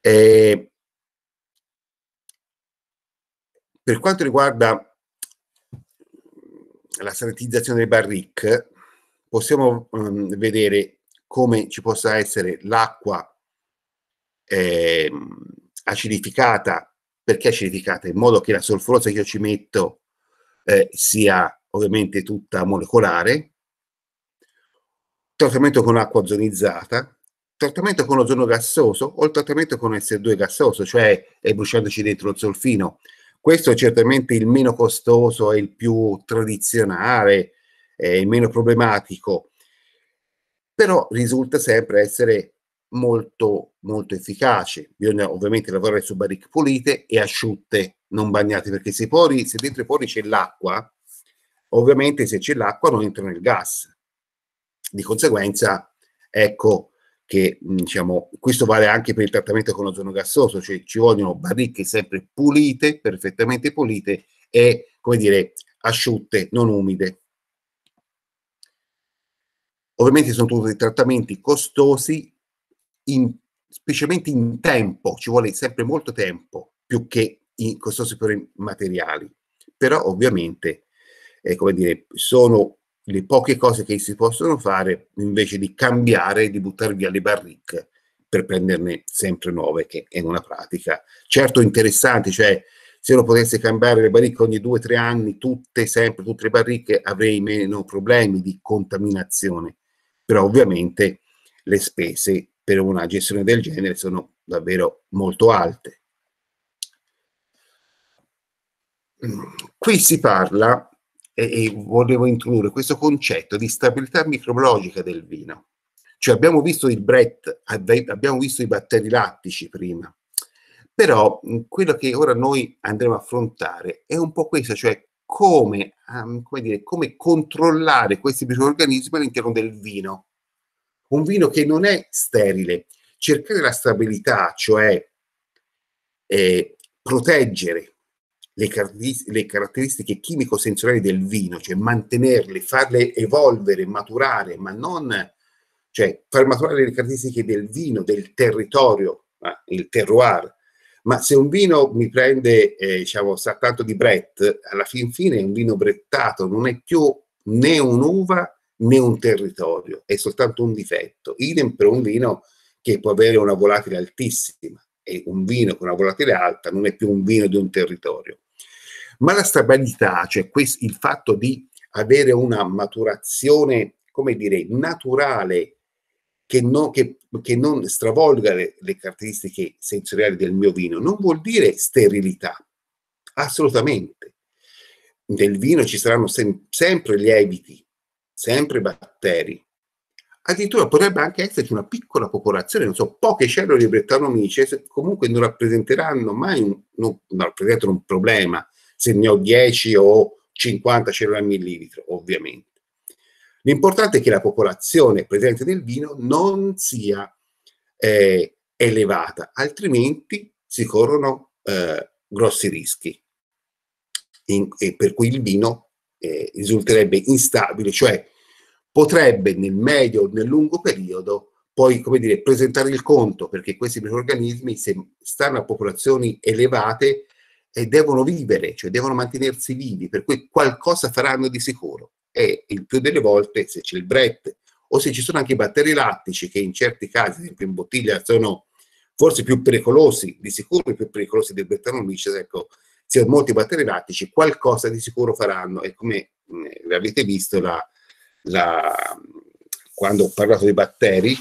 Eh, per quanto riguarda la sanitizzazione dei barric, possiamo um, vedere come ci possa essere l'acqua eh, acidificata, perché acidificata? In modo che la solforosa che io ci metto eh, sia ovviamente tutta molecolare, trattamento con acqua ozonizzata, trattamento con ozono gassoso o il trattamento con S2 gassoso, cioè bruciandoci dentro il solfino. Questo è certamente il meno costoso, è il più tradizionale, è il meno problematico, però risulta sempre essere molto molto efficace. Bisogna ovviamente lavorare su barrique pulite e asciutte, non bagnate, perché se, pori, se dentro i pori c'è l'acqua, ovviamente se c'è l'acqua non entra nel gas. Di conseguenza, ecco, che diciamo, questo vale anche per il trattamento con ozono gassoso, cioè ci vogliono barricche sempre pulite, perfettamente pulite e, come dire, asciutte, non umide. Ovviamente sono tutti trattamenti costosi, in, specialmente in tempo, ci vuole sempre molto tempo, più che in costosi per i materiali. Però ovviamente, eh, come dire, sono le poche cose che si possono fare invece di cambiare e di buttare via le barricche per prenderne sempre nuove, che è una pratica certo interessante, cioè se uno potesse cambiare le barricche ogni due o tre anni, tutte, sempre, tutte le barricche, avrei meno problemi di contaminazione, però ovviamente le spese per una gestione del genere sono davvero molto alte. Qui si parla e, e volevo introdurre questo concetto di stabilità microbiologica del vino. Cioè abbiamo visto il Brett, abbiamo visto i batteri lattici prima, però quello che ora noi andremo a affrontare è un po' questo, cioè come, um, come, dire, come controllare questi microorganismi all'interno del vino. Un vino che non è sterile, cercare la stabilità, cioè eh, proteggere le, car- le caratteristiche chimico-sensoriali del vino, cioè mantenerle, farle evolvere, maturare, ma non cioè far maturare le caratteristiche del vino, del territorio, il terroir. Ma se un vino mi prende, eh, diciamo, tanto di Brett, alla fin fine è un vino brettato, non è più né un'uva né un territorio, è soltanto un difetto. Idem per un vino che può avere una volatile altissima e un vino con una volatile alta non è più un vino di un territorio. Ma la stabilità, cioè questo, il fatto di avere una maturazione, come dire, naturale, che, no, che, che non stravolga le, le caratteristiche sensoriali del mio vino, non vuol dire sterilità, assolutamente. Nel vino ci saranno sem- sempre lieviti, sempre batteri. Addirittura potrebbe anche esserci una piccola popolazione, non so, poche cellule di brettanomici comunque non rappresenteranno mai un, non, non rappresentano un problema, se ne ho 10 o 50 cellule al millilitro, ovviamente. L'importante è che la popolazione presente nel vino non sia eh, elevata, altrimenti si corrono eh, grossi rischi, in, per cui il vino eh, risulterebbe instabile, cioè potrebbe nel medio o nel lungo periodo poi come dire, presentare il conto, perché questi microorganismi, se stanno a popolazioni elevate, e devono vivere, cioè devono mantenersi vivi, per cui qualcosa faranno di sicuro. E il più delle volte, se c'è il Brett o se ci sono anche i batteri lattici, che in certi casi, ad esempio in bottiglia, sono forse più pericolosi, di sicuro i più pericolosi del Brettanomyces, ecco, se molti batteri lattici qualcosa di sicuro faranno. E come eh, avete visto, la, la, quando ho parlato dei batteri,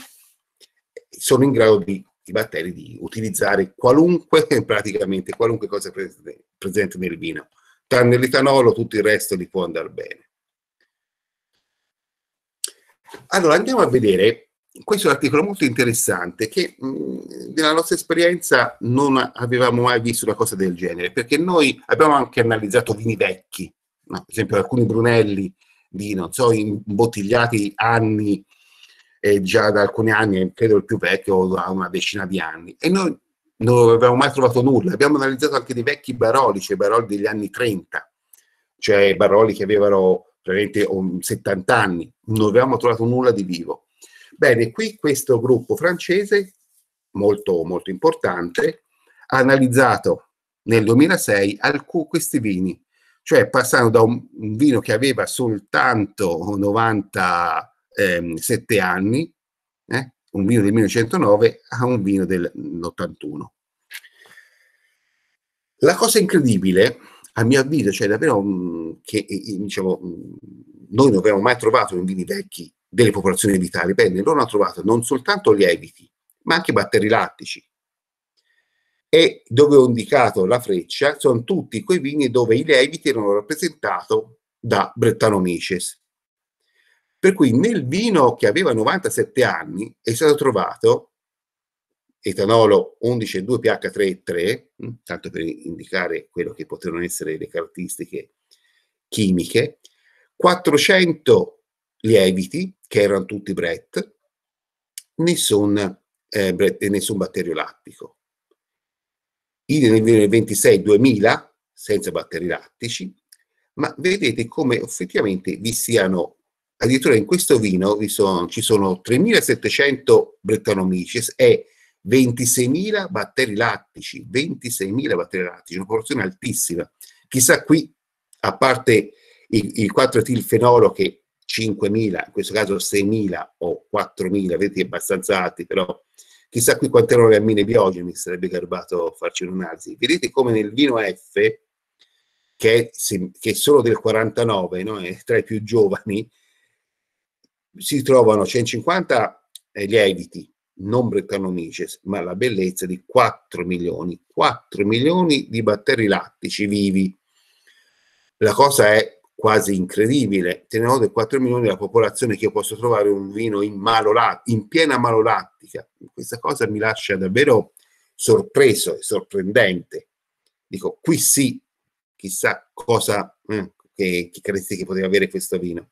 sono in grado di i batteri di utilizzare qualunque, praticamente qualunque cosa presente, nel vino. Tranne l'etanolo, tutto il resto li può andare bene. Allora andiamo a vedere, questo è un articolo molto interessante che mh, mm, nella nostra esperienza non avevamo mai visto una cosa del genere, perché noi abbiamo anche analizzato vini vecchi, no? per esempio alcuni Brunelli di, non so, imbottigliati anni eh, già da alcuni anni, credo il più vecchio da una decina di anni, e noi non avevamo mai trovato nulla. Abbiamo analizzato anche dei vecchi baroli, cioè i baroli degli anni 30, cioè baroli che avevano praticamente 70 anni, non avevamo trovato nulla di vivo. Bene, qui questo gruppo francese, molto, molto importante, ha analizzato nel 2006 alcuni, questi vini, cioè passando da un, un vino che aveva soltanto 90 Ehm, sette anni, eh? un vino del 1909 a un vino dell'81. Mm, la cosa incredibile, a mio avviso, cioè davvero mm, che diciamo, noi non abbiamo mai trovato in vini vecchi delle popolazioni vitali, bene, loro hanno trovato non soltanto lieviti, ma anche batteri lattici. E dove ho indicato la freccia sono tutti quei vini dove i lieviti erano rappresentati da Brettanomyces, per cui nel vino che aveva 97 anni è stato trovato etanolo 11,2 PH3,3, hm, tanto per indicare quello che potevano essere le caratteristiche chimiche, 400 lieviti, che erano tutti Brett, nessun, eh, Brett, eh, nessun batterio lattico. Idem nel 26 2000, senza batteri lattici, ma vedete come effettivamente vi siano addirittura in questo vino sono, ci sono 3.700 Brettanomyces e 26.000 batteri lattici, 26.000 batteri lattici, una porzione altissima. Chissà qui, a parte il, il 4-etilfenolo che 5.000, in questo caso 6.000 o 4.000, vedi abbastanza alti, però chissà qui quante erano le ammine biogene, sarebbe garbato farci un'analisi. Vedete come nel vino F, che è, che è solo del 49, no? è tra i più giovani, si trovano 150 eh, lieviti non Brettanomyces, ma la bellezza di 4 milioni, 4 milioni di batteri lattici vivi. La cosa è quasi incredibile, tenendo dei 4 milioni la popolazione che io posso trovare un vino in, malolatt- in piena malolattica. Questa cosa mi lascia davvero sorpreso e sorprendente. Dico, qui sì, chissà cosa, eh, che, che caratteristiche poteva avere questo vino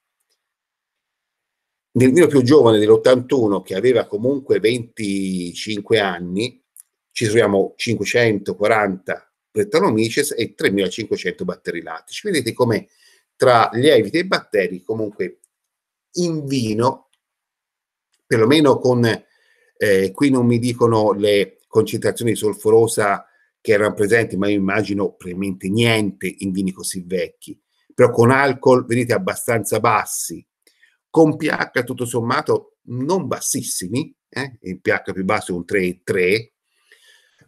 nel mio più giovane dell'81 che aveva comunque 25 anni ci troviamo 540 Brettanomyces e 3500 batteri lattici. Vedete come tra lieviti e batteri comunque in vino, perlomeno con, eh, qui non mi dicono le concentrazioni di solforosa che erano presenti, ma io immagino praticamente niente in vini così vecchi, però con alcol, vedete, abbastanza bassi, con pH tutto sommato non bassissimi, eh? il pH più basso è un 3,3,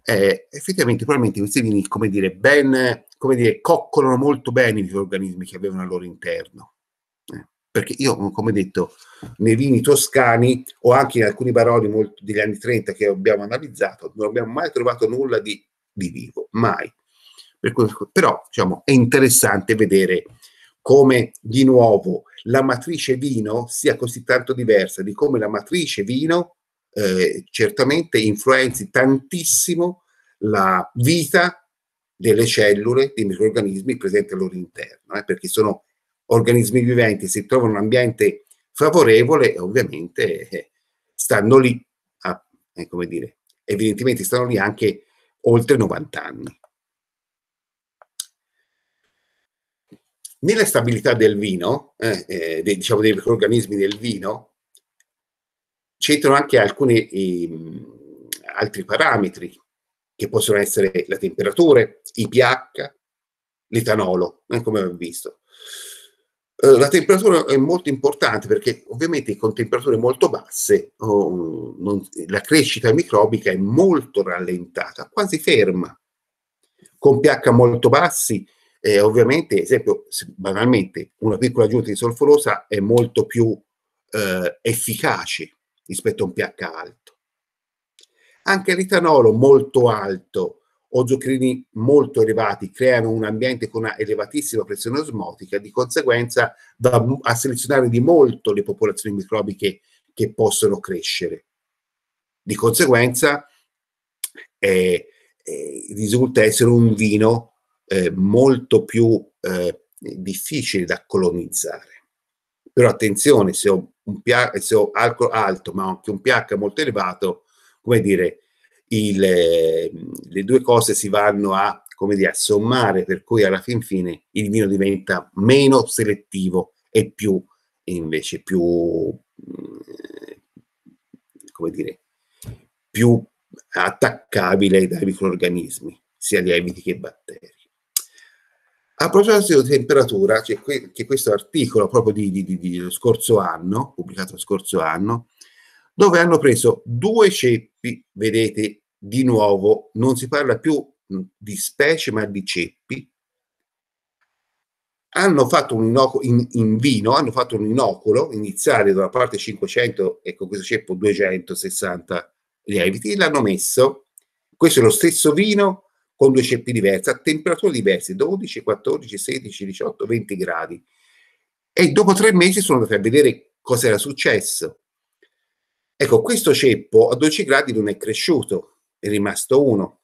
eh, effettivamente probabilmente questi vini, come dire, ben, come dire, coccolano molto bene gli organismi che avevano al loro interno. Eh, perché io, come detto, nei vini toscani o anche in alcuni baroni molto, degli anni 30 che abbiamo analizzato, non abbiamo mai trovato nulla di, di vivo, mai. Per cui, però, diciamo, è interessante vedere come di nuovo la matrice vino sia così tanto diversa, di come la matrice vino eh, certamente influenzi tantissimo la vita delle cellule, dei microorganismi presenti al loro interno, eh, perché sono organismi viventi, se trovano un ambiente favorevole ovviamente eh, stanno lì, a, eh, come dire, evidentemente stanno lì anche oltre 90 anni. nella stabilità del vino, eh, eh, dei, diciamo dei microorganismi del vino, c'entrano anche alcuni eh, altri parametri che possono essere la temperatura, i pH, l'etanolo, eh, come abbiamo visto. Eh, la temperatura è molto importante perché ovviamente con temperature molto basse oh, non, la crescita microbica è molto rallentata, quasi ferma. Con pH molto bassi eh, ovviamente, esempio, banalmente, una piccola aggiunta di solforosa è molto più eh, efficace rispetto a un pH alto. Anche l'etanolo molto alto o zuccherini molto elevati creano un ambiente con una elevatissima pressione osmotica, di conseguenza da, a selezionare di molto le popolazioni microbiche che possono crescere. Di conseguenza eh, eh, risulta essere un vino eh, molto più eh, difficili da colonizzare. Però attenzione, se ho un pH, se ho alcol alto ma anche un pH molto elevato, come dire, il, ehm, le due cose si vanno a, come dire, a sommare, per cui alla fin fine il vino diventa meno selettivo e più, invece, più, mm, come dire, più attaccabile dai microorganismi, sia lieviti che batteri. A proposito di temperatura, c'è que- che questo articolo proprio di, di, di, di scorso anno, pubblicato lo scorso anno, dove hanno preso due ceppi, vedete, di nuovo, non si parla più di specie ma di ceppi, hanno fatto un inoculo in, in, vino, hanno fatto un inoculo iniziale dalla parte 500 e con questo ceppo 260 lieviti l'hanno messo, questo è lo stesso vino con due ceppi diversi, a temperature diverse, 12, 14, 16, 18, 20 gradi. E dopo tre mesi sono andato a vedere cosa era successo. Ecco, questo ceppo a 12 gradi non è cresciuto, è rimasto uno,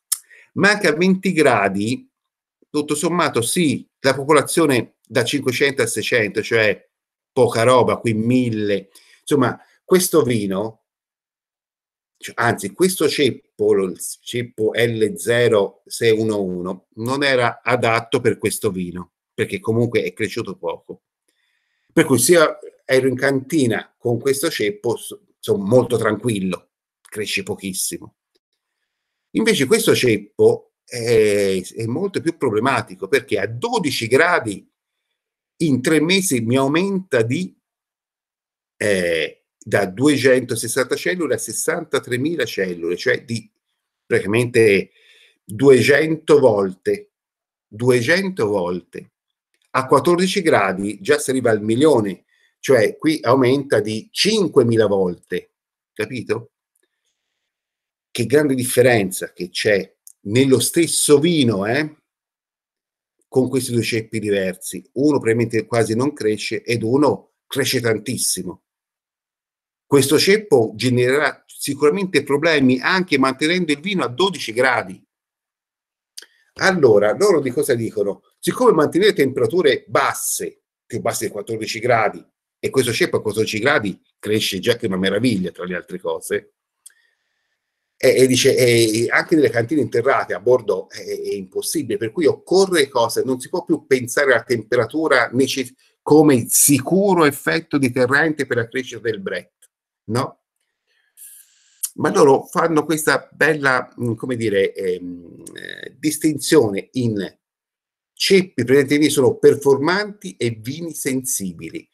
ma anche a 20 gradi, tutto sommato, sì, la popolazione da 500 a 600, cioè poca roba, qui 1000, insomma, questo vino cioè, anzi questo ceppo, il ceppo L0611, non era adatto per questo vino, perché comunque è cresciuto poco. Per cui se io ero in cantina con questo ceppo, sono molto tranquillo, cresce pochissimo. Invece questo ceppo è, è molto più problematico perché a 12 gradi in tre mesi mi aumenta di eh, da 260 cellule a 63.000 cellule, cioè di praticamente 200 volte, 200 volte. A 14 gradi già si arriva al milione, cioè qui aumenta di 5.000 volte, capito? Che grande differenza che c'è nello stesso vino, eh? con questi due ceppi diversi. Uno probabilmente quasi non cresce ed uno cresce tantissimo. Questo ceppo genererà sicuramente problemi anche mantenendo il vino a 12 gradi. Allora, loro di cosa dicono? Siccome mantenere temperature basse, più basse di 14 gradi, e questo ceppo a 14 gradi cresce già che una meraviglia, tra le altre cose, e, e dice, e anche nelle cantine interrate a bordo è, è, impossibile, per cui occorre cose, non si può più pensare alla temperatura necessaria come sicuro effetto deterrente per la crescita del Brett no? Ma loro fanno questa bella, mm, come dire, ehm, eh, distinzione in ceppi presenti lì sono performanti e vini sensibili.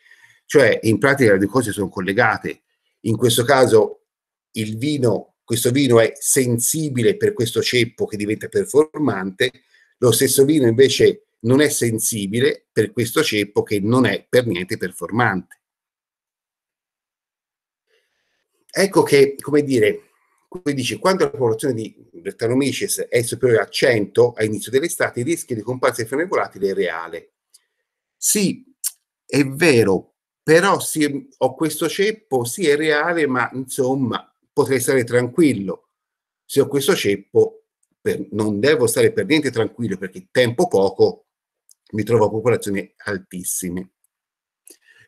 Cioè, in pratica le due cose sono collegate. In questo caso il vino, questo vino è sensibile per questo ceppo che diventa performante, lo stesso vino invece non è sensibile per questo ceppo che non è per niente performante. Ecco che, come dire, come dice, quando la popolazione di Brettanomyces è superiore a 100 a inizio dell'estate, il rischio di comparsa di fiamma volatile è reale. Sì, è vero, però sì, ho questo ceppo, sì è reale, ma insomma potrei stare tranquillo. Se ho questo ceppo, per, non devo stare per niente tranquillo perché tempo poco mi trovo a popolazioni altissime.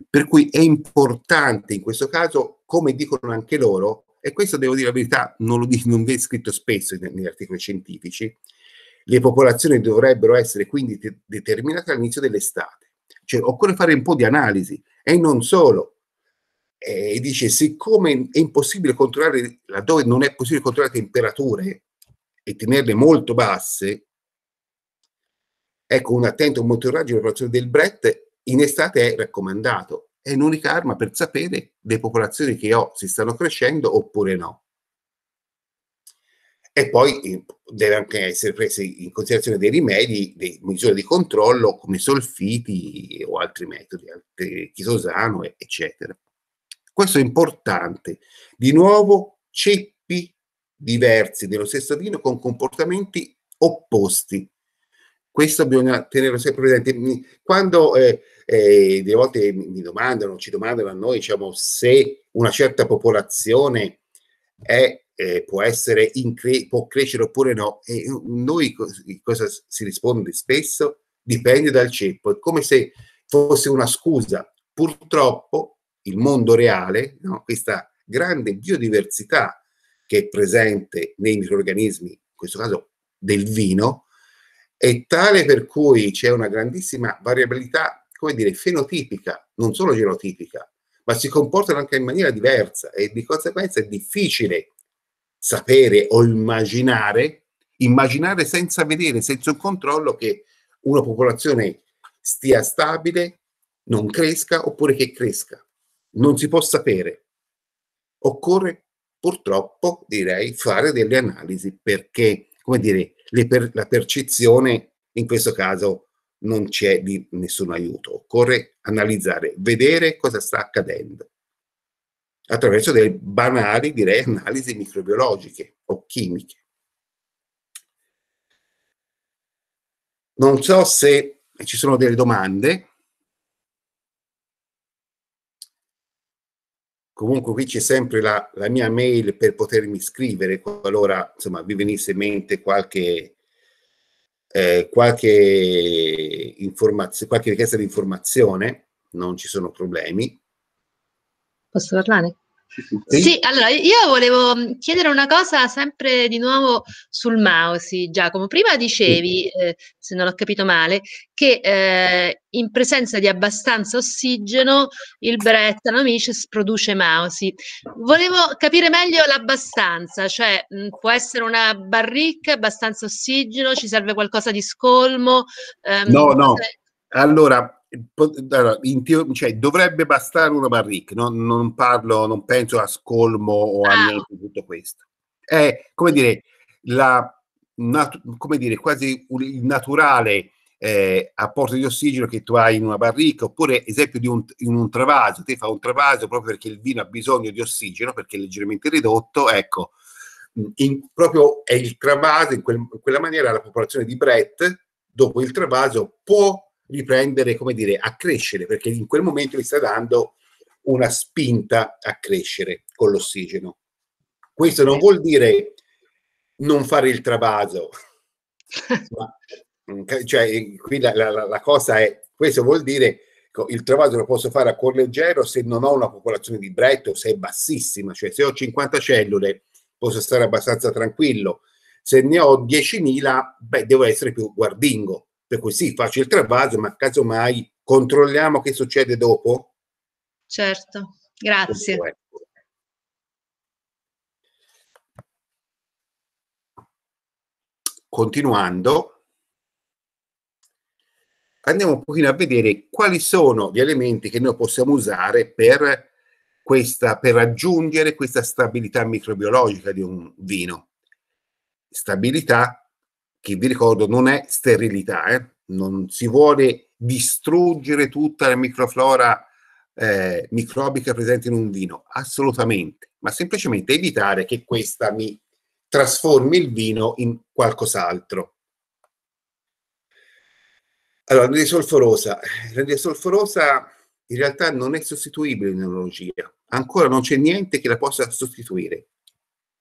Per cui è importante in questo caso, come dicono anche loro, e questo devo dire la verità, non lo dico, non è scritto spesso negli articoli scientifici, le popolazioni dovrebbero essere quindi te- determinate all'inizio dell'estate. Cioè occorre fare un po' di analisi e non solo. E dice, siccome è impossibile controllare, laddove non è possibile controllare temperature e tenerle molto basse, ecco un attento monitoraggio della popolazione del Brett in estate è raccomandato. È un'unica arma per sapere le popolazioni che ho si stanno crescendo oppure no. E poi eh, deve anche essere preso in considerazione dei rimedi, delle misure di controllo come solfiti o altri metodi, chisosano, eccetera. Questo è importante. Di nuovo, ceppi diversi dello stesso vino con comportamenti opposti questo bisogna tenerlo sempre presente. Quando eh, eh, delle volte mi domandano, ci domandano a noi, diciamo, se una certa popolazione è, eh, può, essere cre- può crescere oppure no, e noi cosa si risponde spesso? Dipende dal ceppo. È come se fosse una scusa. Purtroppo il mondo reale, no? questa grande biodiversità che è presente nei microrganismi, in questo caso del vino, è tale per cui c'è una grandissima variabilità, come dire, fenotipica, non solo genotipica, ma si comportano anche in maniera diversa e di conseguenza è difficile sapere o immaginare, immaginare senza vedere, senza un controllo che una popolazione stia stabile, non cresca oppure che cresca. Non si può sapere. Occorre purtroppo, direi, fare delle analisi perché, come dire, per, la percezione in questo caso non c'è di nessun aiuto. Occorre analizzare, vedere cosa sta accadendo attraverso delle banali, direi, analisi microbiologiche o chimiche. Non so se ci sono delle domande. Comunque qui c'è sempre la, la, mia mail per potermi scrivere qualora insomma, vi venisse in mente qualche, eh, qualche, qualche richiesta di informazione, non ci sono problemi. Posso parlare? Sì. sì, allora io volevo mm, chiedere una cosa sempre di nuovo sul mouse, Giacomo. Prima dicevi, eh, se non ho capito male, che eh, in presenza di abbastanza ossigeno il Brettanomyces produce mouse. Volevo capire meglio l'abbastanza, cioè mh, mm, può essere una barricca, abbastanza ossigeno, ci serve qualcosa di scolmo? Ehm, no, no. Cioè allora, Teo- cioè, dovrebbe bastare una barric, no? non parlo, non penso a Scolmo o a ah. niente di tutto questo. È come dire, la, nat- come dire quasi il naturale eh, apporto di ossigeno che tu hai in una barrica, oppure esempio di un, in un travaso, te fa un travaso proprio perché il vino ha bisogno di ossigeno, perché è leggermente ridotto, ecco, in, proprio è il travaso, in, quel, in quella maniera la popolazione di Brett, dopo il travaso, può riprendere, come dire, a crescere, perché in quel momento gli sta dando una spinta a crescere con l'ossigeno. Questo non vuol dire non fare il travaso, ma, mm, cioè, eh, qui la, la, la, cosa è, questo vuol dire il travaso lo posso fare a cuor leggero se non ho una popolazione di bretto, se è bassissima, cioè se ho 50 cellule posso stare abbastanza tranquillo, se ne ho 10.000, beh, devo essere più guardingo, per cui sì, faccio il travaso, ma casomai controlliamo che succede dopo. Certo, grazie. Ecco. Continuando, andiamo un pochino a vedere quali sono gli elementi che noi possiamo usare per, questa, per raggiungere questa stabilità microbiologica di un vino. Stabilità che vi ricordo non è sterilità, eh? non si vuole distruggere tutta la microflora eh, microbica presente in un vino, assolutamente, ma semplicemente evitare che questa mi trasformi il vino in qualcos'altro. Allora, l'anidride solforosa. L'anidride solforosa in realtà non è sostituibile in neurologia, ancora non c'è niente che la possa sostituire.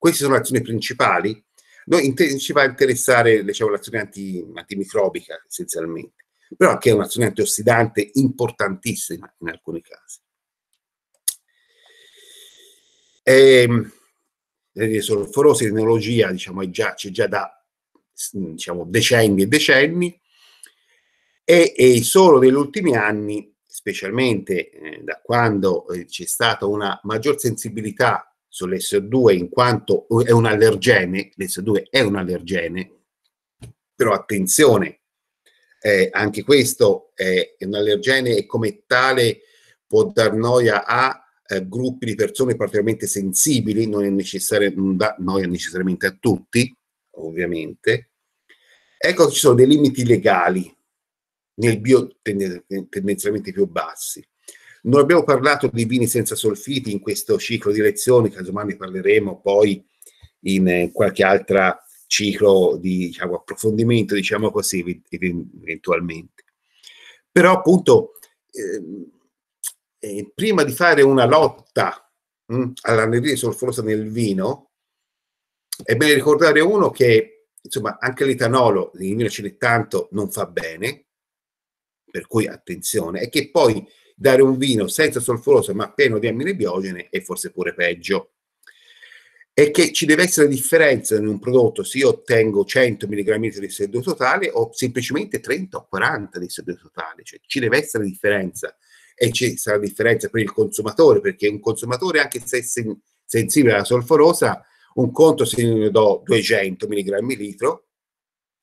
Queste sono le azioni principali noi ci va a interessare diciamo, l'azione anti- antimicrobica essenzialmente, però anche un'azione antiossidante importantissima in alcuni casi. Ehm, le eh, solforosi, l'enologia diciamo, già, c'è già da diciamo, decenni e decenni e, e, solo negli ultimi anni, specialmente eh, da quando eh, c'è stata una maggior sensibilità sull'S2 in quanto è un allergene, l'S2 è un allergene, però attenzione, eh, anche questo è un allergene e come tale può dar noia a eh, gruppi di persone particolarmente sensibili, non, è necessario, non dà noia necessariamente a tutti, ovviamente. Ecco, ci sono dei limiti legali nel bio tendenzialmente più bassi. Non abbiamo parlato di vini senza solfiti in questo ciclo di lezioni, casomai ne parleremo poi in eh, qualche altro ciclo di diciamo, approfondimento, diciamo così, eventualmente. Però appunto, eh, eh, prima di fare una lotta mh, hm, all'anidride solforosa nel vino, è bene ricordare uno che insomma anche l'etanolo in vino ce n'è tanto, non fa bene, per cui attenzione, e che poi dare un vino senza solforosa ma pieno di ammine biogene è forse pure peggio. E che ci deve essere differenza in un prodotto se io ottengo 100 mg di CO2 totale o semplicemente 30 o 40 di CO2 totale, cioè ci deve essere differenza e ci sarà differenza per il consumatore perché un consumatore anche se è sensibile alla solforosa un conto se ne do 200 mg litro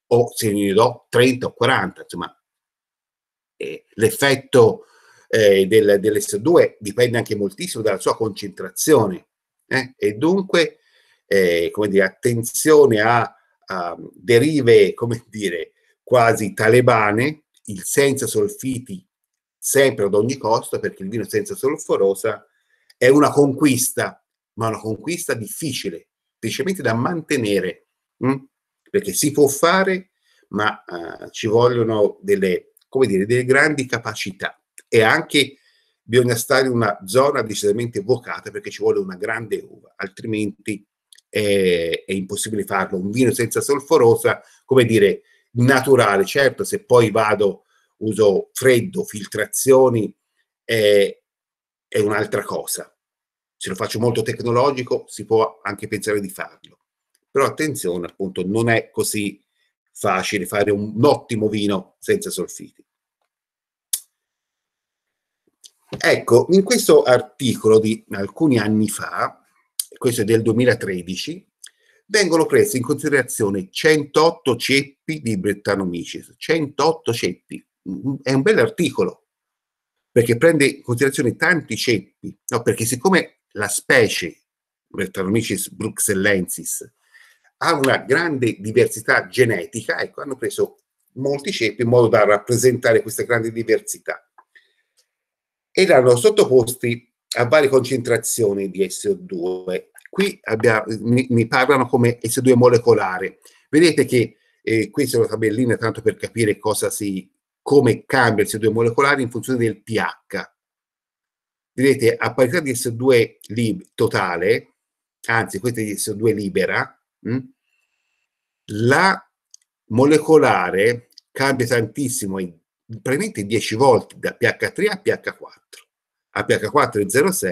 o se ne do 30 o 40, insomma eh, l'effetto eh, del, dell'SO2 dipende anche moltissimo dalla sua concentrazione eh? e dunque eh, come dire, attenzione a, a, derive come dire, quasi talebane, il senza solfiti sempre ad ogni costo perché il vino senza solforosa è una conquista, ma una conquista difficile, semplicemente da mantenere, mh? Hm? perché si può fare, ma uh, ci vogliono delle, come dire, delle grandi capacità e anche bisogna stare in una zona decisamente vocata perché ci vuole una grande uva, altrimenti è, è impossibile farlo. Un vino senza solforosa, come dire, naturale, certo, se poi vado, uso freddo, filtrazioni, è, è un'altra cosa. Se lo faccio molto tecnologico, si può anche pensare di farlo. Però attenzione, appunto, non è così facile fare un, un ottimo vino senza solfiti. Ecco, in questo articolo di alcuni anni fa, questo è del 2013, vengono presi in considerazione 108 ceppi di Brettanomyces. 108 ceppi, mm-hmm. è un bel articolo, perché prende in considerazione tanti ceppi, no, perché siccome la specie Brettanomyces bruxellensis ha una grande diversità genetica, ecco, hanno preso molti ceppi in modo da rappresentare questa grande diversità erano sottoposti a varie concentrazioni di SO2. Qui abbiamo, mi, mi, parlano come SO2 molecolare. Vedete che eh, questa è una tabellina tanto per capire cosa si, come cambia il SO2 molecolare in funzione del pH. Vedete, a parità di SO2 lib- totale, anzi questa è di SO2 libera, mh, hm, la molecolare cambia tantissimo, è praticamente 10 volte da pH3 a pH4. A pH4 è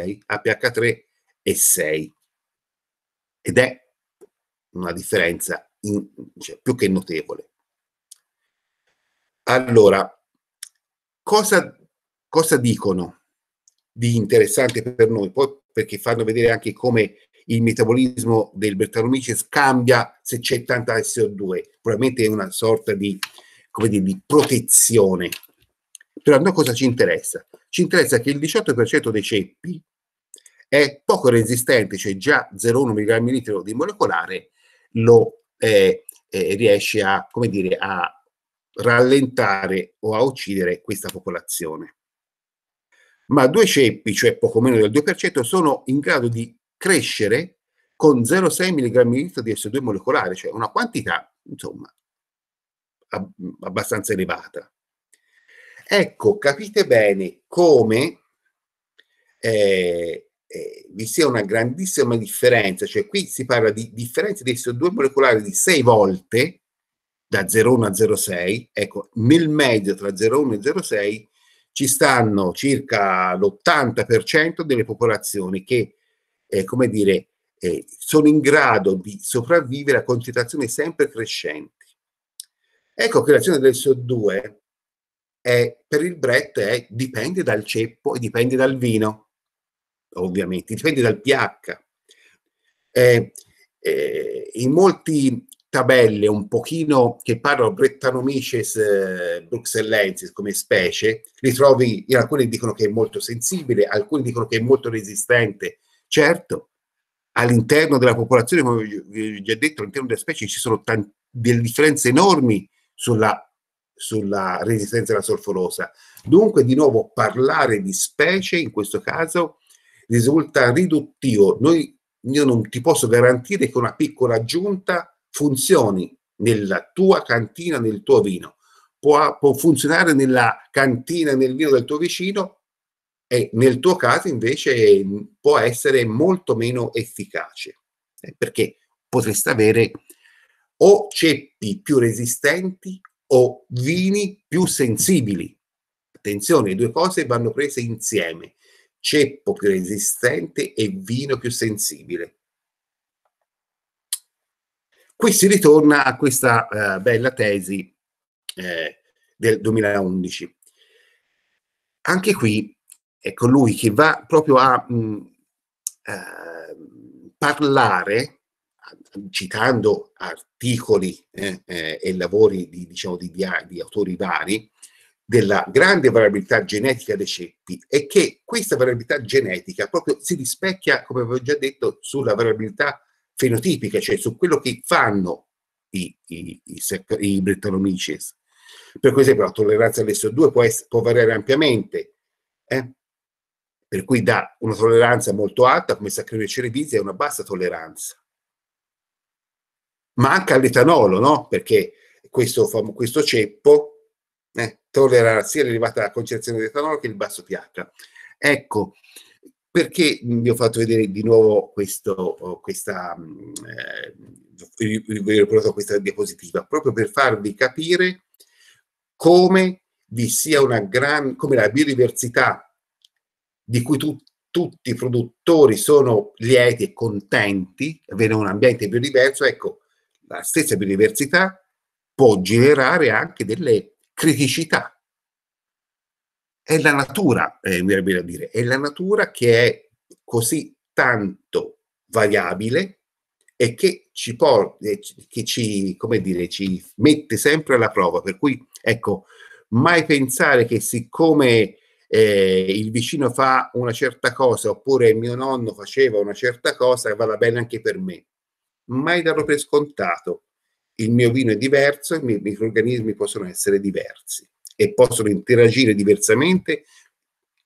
0,6, a pH3 è 6. Ed è una differenza in, cioè, più che notevole. Allora, cosa, cosa dicono di interessante per noi? Poi, perché fanno vedere anche come il metabolismo del bertalumice cambia se c'è tanta SO2. Probabilmente è una sorta di come dire, di protezione. Però a noi cosa ci interessa? Ci interessa che il 18% dei ceppi è poco resistente, cioè già 0,1 mg di molecolare lo eh, eh, riesce a, come dire, a rallentare o a uccidere questa popolazione. Ma due ceppi, cioè poco meno del 2%, sono in grado di crescere con 0,6 mg di S2 molecolare, cioè una quantità, insomma, abbastanza elevata. Ecco, capite bene come eh, eh, vi sia una grandissima differenza, cioè qui si parla di differenza di SO2 molecolare di 6 volte da 0,1 a 0,6, ecco, nel medio tra 0,1 e 0,6 ci stanno circa l'80% delle popolazioni che, eh, come dire, eh, sono in grado di sopravvivere a concentrazioni sempre crescenti. Ecco che l'azione del co 2 è, per il Brett è, dipende dal ceppo e dipende dal vino, ovviamente, dipende dal pH. Eh, eh, in molte tabelle un pochino che parlano Brettanomices eh, bruxellensis come specie, li trovi, alcuni dicono che è molto sensibile, alcuni dicono che è molto resistente. Certo, all'interno della popolazione, come vi ho già detto, all'interno delle specie ci sono tante, delle differenze enormi sulla, sulla resistenza alla solforosa. Dunque, di nuovo, parlare di specie in questo caso risulta riduttivo. Noi, io non ti posso garantire che una piccola aggiunta funzioni nella tua cantina, nel tuo vino. Può, può funzionare nella cantina, nel vino del tuo vicino, e nel tuo caso invece può essere molto meno efficace eh, perché potresti avere o ceppi più resistenti o vini più sensibili. Attenzione, le due cose vanno prese insieme. Ceppo più resistente e vino più sensibile. Qui si ritorna a questa eh, bella tesi eh, del 2011. Anche qui è colui ecco, che va proprio a mh, mm, eh, parlare citando articoli eh, eh, e lavori di, diciamo, di, di autori vari, della grande variabilità genetica dei ceppi e che questa variabilità genetica proprio si rispecchia, come avevo già detto, sulla variabilità fenotipica, cioè su quello che fanno i, i, i, i Brettanomyces. Per esempio la tolleranza all'SO2 può, può variare ampiamente, eh? per cui da una tolleranza molto alta come Sacchariocerevisia a una bassa tolleranza ma anche all'etanolo, no? perché questo, questo ceppo eh, tolera sia l'elevata concentrazione di etanolo che il basso pH. Ecco, perché vi ho fatto vedere di nuovo questo, oh, questa, mm, eh, vi ho questa diapositiva, proprio per farvi capire come vi sia una grande, come la biodiversità di cui tu, tutti i produttori sono lieti e contenti, avere un ambiente biodiverso, ecco, la stessa biodiversità può generare anche delle criticità. È la natura, eh, mi verrebbe da dire, è la natura che è così tanto variabile e che ci, por- che ci, come dire, ci mette sempre alla prova. Per cui, ecco, mai pensare che siccome eh, il vicino fa una certa cosa oppure mio nonno faceva una certa cosa, vada bene anche per me mai darlo per scontato. Il mio vino è diverso, i miei microrganismi possono essere diversi e possono interagire diversamente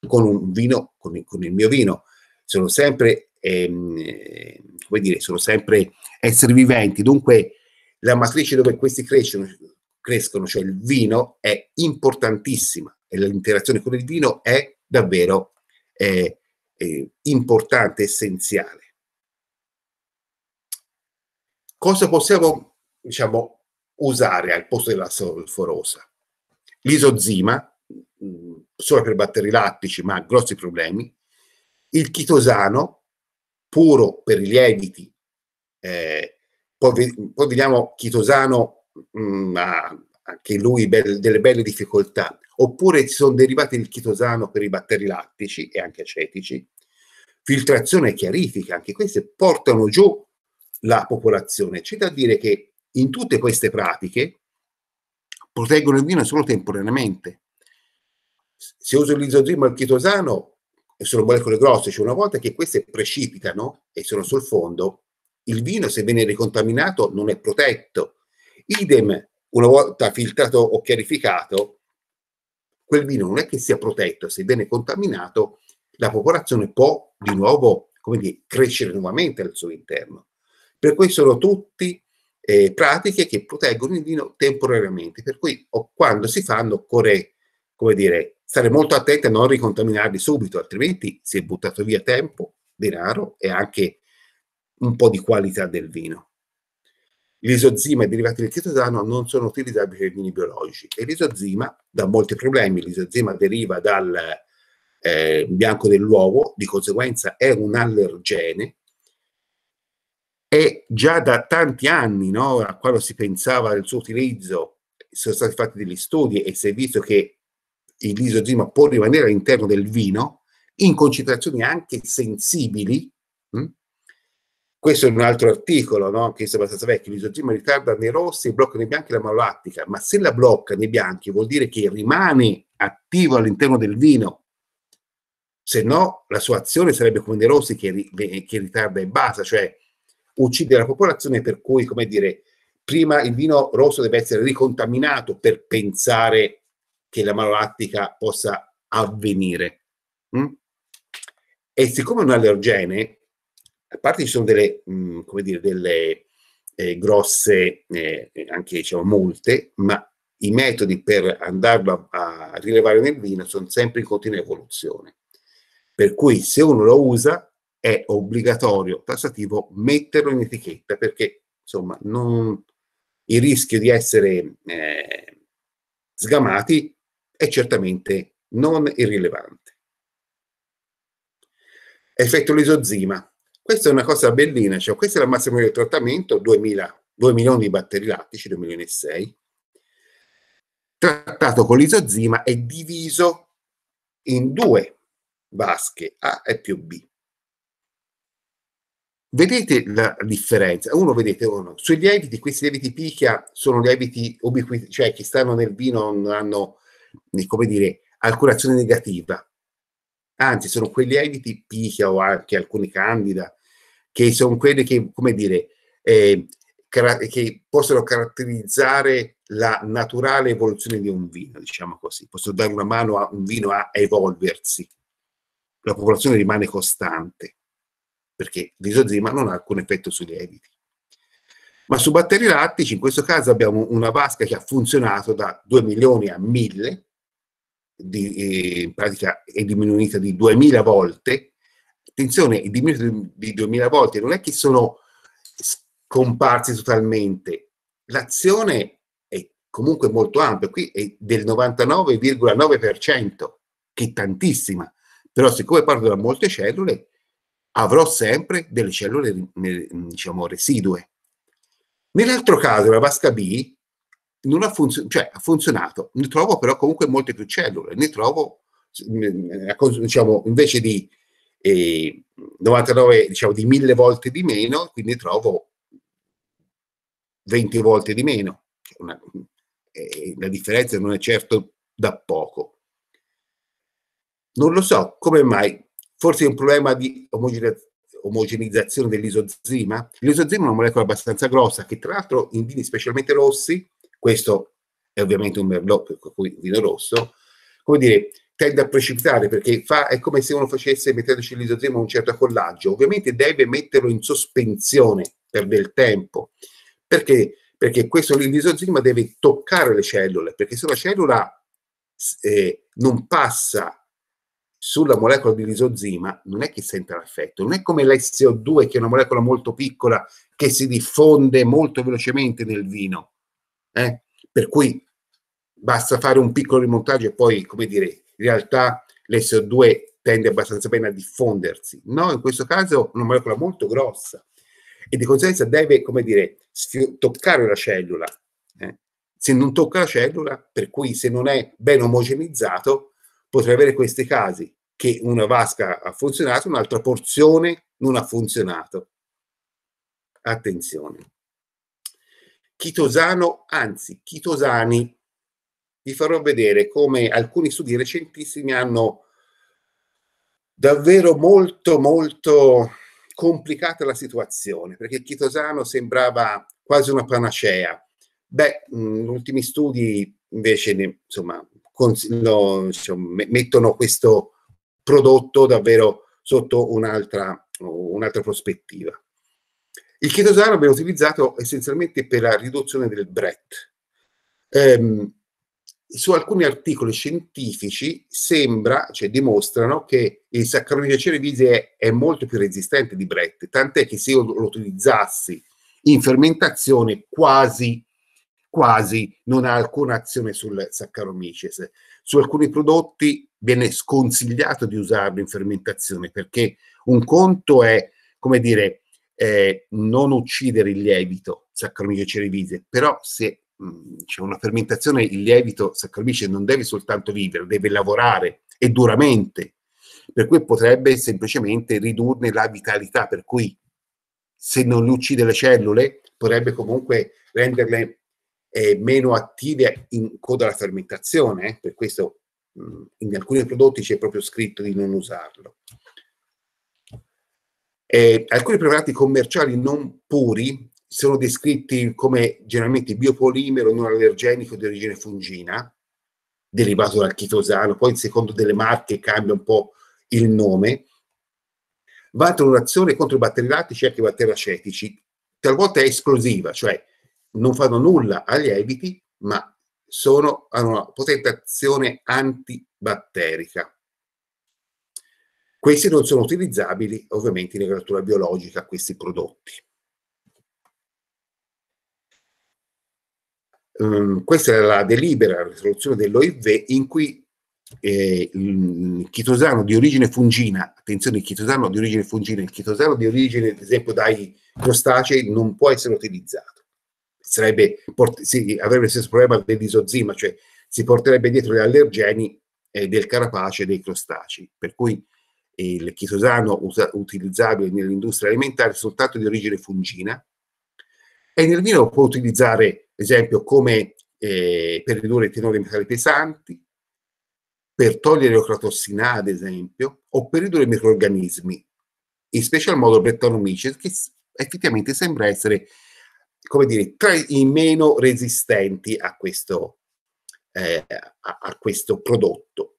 con un vino, con il, con il mio vino. Sono sempre, ehm, come dire, sono sempre esseri viventi. Dunque, la matrice dove questi crescono, crescono, cioè il vino, è importantissima e l'interazione con il vino è davvero eh, eh, importante, essenziale. Cosa possiamo diciamo, usare al posto della solforosa? L'isozima, mm, solo per batteri lattici, ma grossi problemi. Il chitosano, puro per i lieviti. Eh, poi, poi, vediamo chitosano, ma mm, anche lui be- delle belle difficoltà. Oppure ci sono derivati il chitosano per i batteri lattici e anche acetici. Filtrazione chiarifica, anche queste portano giù la popolazione. C'è da dire che in tutte queste pratiche proteggono il vino solo temporaneamente. Se uso l'isozimo al chitosano, sono molecole grosse, cioè una volta che queste precipitano e sono sul fondo, il vino se viene ricontaminato non è protetto. Idem, una volta filtrato o chiarificato, quel vino non è che sia protetto, se viene contaminato la popolazione può di nuovo come dire, crescere nuovamente al suo interno. Per cui sono tutte eh, pratiche che proteggono il vino temporaneamente, per cui o, quando si fanno occorre, come dire, stare molto attenti a non ricontaminarli subito, altrimenti si è buttato via tempo, denaro e anche un po' di qualità del vino. L'isozima e i derivati del chetosano non sono utilizzabili per i vini biologici e l'isozima dà molti problemi. L'isozima deriva dal eh, bianco dell'uovo, di conseguenza è un allergene e già da tanti anni, no, quando si pensava al suo utilizzo, sono stati fatti degli studi e si è visto che il l'isozima può rimanere all'interno del vino in concentrazioni anche sensibili. Mh? Hm? Questo è un altro articolo, no? che è abbastanza vecchio, l'isozima ritarda nei rossi e blocca nei bianchi la malolattica, ma se la blocca nei bianchi vuol dire che rimane attivo all'interno del vino, se no la sua azione sarebbe come nei rossi che, che ritarda e basta, cioè uccidere la popolazione, per cui, come dire, prima il vino rosso deve essere ricontaminato per pensare che la malolattica possa avvenire. Mm? E siccome è un allergene, a parte ci sono delle, mh, mm, come dire, delle eh, grosse, eh, anche diciamo molte, ma i metodi per andarlo a, a rilevare nel vino sono sempre in continua evoluzione. Per cui se uno lo usa, è obbligatorio, tassativo, metterlo in etichetta perché insomma non, il rischio di essere eh, sgamati è certamente non irrilevante. Effetto lisozima. Questa è una cosa bellina, cioè questa è la massima del trattamento, 2000, 2 milioni di batteri lattici, 2 milioni e 6. Trattato con l'isozima è diviso in due vasche, A e più B. Vedete la differenza? Uno, vedete, uno, sui lieviti, questi lieviti picchia sono lieviti ubiquiti, cioè che stanno nel vino non hanno, eh, come dire, alcuna azione negativa. Anzi, sono quei lieviti picchia o anche alcuni candida, che sono quelli che, come dire, eh, che possono caratterizzare la naturale evoluzione di un vino, diciamo così. Possono dare una mano a un vino a evolversi. La popolazione rimane costante perché l'isozima non ha alcun effetto sui lieviti. Ma su batteri lattici, in questo caso abbiamo una vasca che ha funzionato da 2 milioni a 1000, di, eh, in pratica è diminuita di 2000 volte. Attenzione, è diminuita di 2000 volte, non è che sono scomparsi totalmente. L'azione è comunque molto ampia, qui è del 99,9%, che è tantissima. Però siccome parlo da molte cellule, avrò sempre delle cellule diciamo, residue. Nell'altro caso la vasca B non ha, funzo- cioè, ha funzionato, ne trovo però comunque molte più cellule, ne trovo diciamo, invece di eh, 99, diciamo di 1000 volte di meno, quindi trovo 20 volte di meno. Cioè, una, eh, la differenza non è certo da poco. Non lo so come mai Forse è un problema di omogenizzazione dell'isozima. L'isozima è una molecola abbastanza grossa che tra l'altro in vini specialmente rossi, questo è ovviamente un merlot, per cui vino rosso, come dire, tende a precipitare perché fa, è come se uno facesse mettendoci l'isozima un certo collaggio. Ovviamente deve metterlo in sospensione per del tempo, perché, perché questo l'isozima deve toccare le cellule, perché se la cellula eh, non passa sulla molecola di lisozima non è che senta l'effetto, non è come l'SO2 che è una molecola molto piccola che si diffonde molto velocemente nel vino, eh? per cui basta fare un piccolo rimontaggio e poi, come dire, in realtà l'SO2 tende abbastanza bene a diffondersi, no? In questo caso è una molecola molto grossa e di conseguenza deve, come dire, toccare la cellula. Eh? Se non tocca la cellula, per cui se non è ben omogenizzato, potrei avere questi casi che una vasca ha funzionato, un'altra porzione non ha funzionato. Attenzione. Chitosano, anzi, chitosani, vi farò vedere come alcuni studi recentissimi hanno davvero molto, molto complicata la situazione, perché chitosano sembrava quasi una panacea. Beh, gli ultimi studi invece, insomma, lo, diciamo, mettono questo prodotto davvero sotto un'altra, un'altra prospettiva. Il chetosano viene utilizzato essenzialmente per la riduzione del BRET. Ehm, su alcuni articoli scientifici sembra, cioè dimostrano, che il Saccharomyces cerevisiae è, è molto più resistente di Brett, tant'è che se io lo utilizzassi in fermentazione quasi quasi non ha alcuna azione sul Saccharomyces. Su alcuni prodotti viene sconsigliato di usarlo in fermentazione perché un conto è, come dire, eh, non uccidere il lievito Saccharomyces cerevisiae, però se mm, c'è una fermentazione il lievito Saccharomyces non deve soltanto vivere, deve lavorare e duramente, per cui potrebbe semplicemente ridurne la vitalità, per cui se non uccide le cellule potrebbe comunque renderle eh, meno attive in coda alla fermentazione, eh? per questo mh, mm, in alcuni prodotti c'è proprio scritto di non usarlo. Eh, alcuni preparati commerciali non puri sono descritti come generalmente biopolimero non allergenico di origine fungina, derivato dal chitosano, poi secondo delle marche cambia un po' il nome, vantano un'azione contro i batteri lattici e anche i batteri acetici, talvolta è esclusiva, cioè non fanno nulla agli lieviti, ma sono, hanno una potente azione antibatterica. Questi non sono utilizzabili ovviamente in agricoltura biologica, questi prodotti. Um, questa è la delibera, la risoluzione dell'OIV in cui eh, il chitosano di origine fungina, attenzione, il chitosano di origine fungina, il chitosano di origine, ad esempio, dai crostacei non può essere utilizzato sarebbe, port- sì, avrebbe lo stesso problema dell'isozima, cioè si porterebbe dietro gli allergeni eh, del carapace e dei crostacei. Per cui il chitosano usa- utilizzabile nell'industria alimentare è soltanto di origine fungina e nel vino può utilizzare, ad esempio, come eh, per ridurre i tenori metalli pesanti, per togliere l'ocratossina, ad esempio, o per ridurre i microorganismi, in special modo Brettanomyces, che effettivamente sembra essere come dire, tra i meno resistenti a questo, eh, a, a questo prodotto.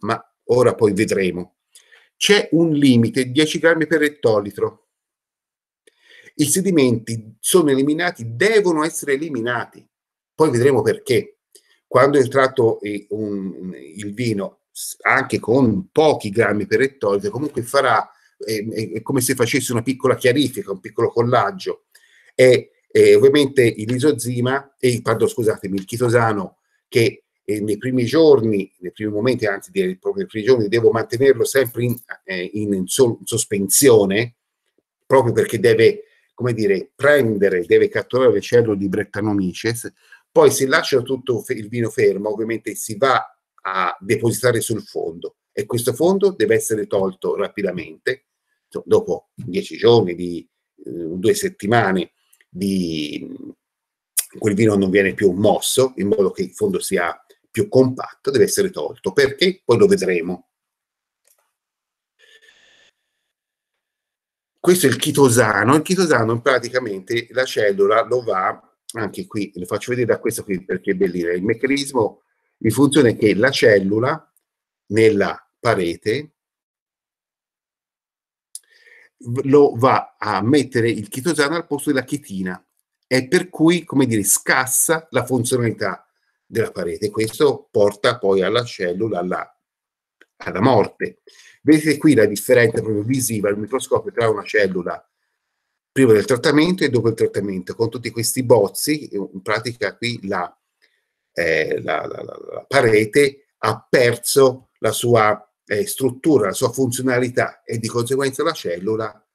Ma ora poi vedremo. C'è un limite, 10 grammi per ettolitro. I sedimenti sono eliminati, devono essere eliminati. Poi vedremo perché. Quando è entrato eh, il vino anche con pochi grammi per ettolitro, comunque farà eh, è, è come se facesse una piccola chiarifica, un piccolo collaggio. E eh, ovviamente il lisozima, eh, pardon, scusatemi, il chitosano che eh, nei primi giorni, nei primi momenti, anzi direi proprio nei primi giorni, devo mantenerlo sempre in, eh, in so- sospensione, proprio perché deve, come dire, prendere, deve catturare le cellule di Brettanomices, poi si lascia tutto il vino fermo, ovviamente si va a depositare sul fondo e questo fondo deve essere tolto rapidamente, dopo dieci giorni, di, eh, due settimane, di quel vino non viene più mosso in modo che il fondo sia più compatto, deve essere tolto. Perché? Poi lo vedremo. Questo è il chitosano. Il chitosano praticamente la cellula lo va, anche qui, lo faccio vedere da questo qui perché è bellino, il meccanismo di funzione è che la cellula nella parete lo va a mettere il chitosano al posto della chitina e per cui, come dire, scassa la funzionalità della parete. Questo porta poi alla cellula alla, alla morte. Vedete qui la differenza proprio visiva al microscopio tra una cellula prima del trattamento e dopo il trattamento, con tutti questi bozzi, in pratica qui la, eh, la, la, la parete ha perso la sua eh, struttura, la sua funzionalità e di conseguenza la cellula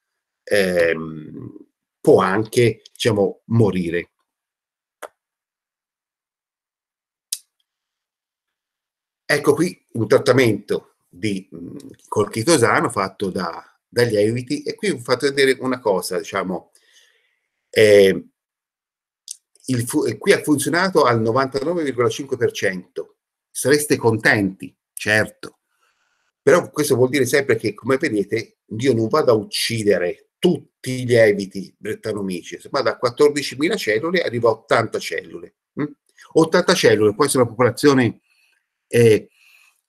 ehm, può anche diciamo, morire. Ecco qui un trattamento di, col chitosano fatto da, dagli eviti e qui vi ho fatto vedere una cosa, diciamo, ehm, eh, il, qui ha funzionato al 99,5%. Sareste contenti, certo, però questo vuol dire sempre che, come vedete, io non vado a uccidere tutti gli eviti brettanomyces, ma da 14.000 cellule arrivo a 80 cellule. 80 hm? cellule può essere una popolazione eh,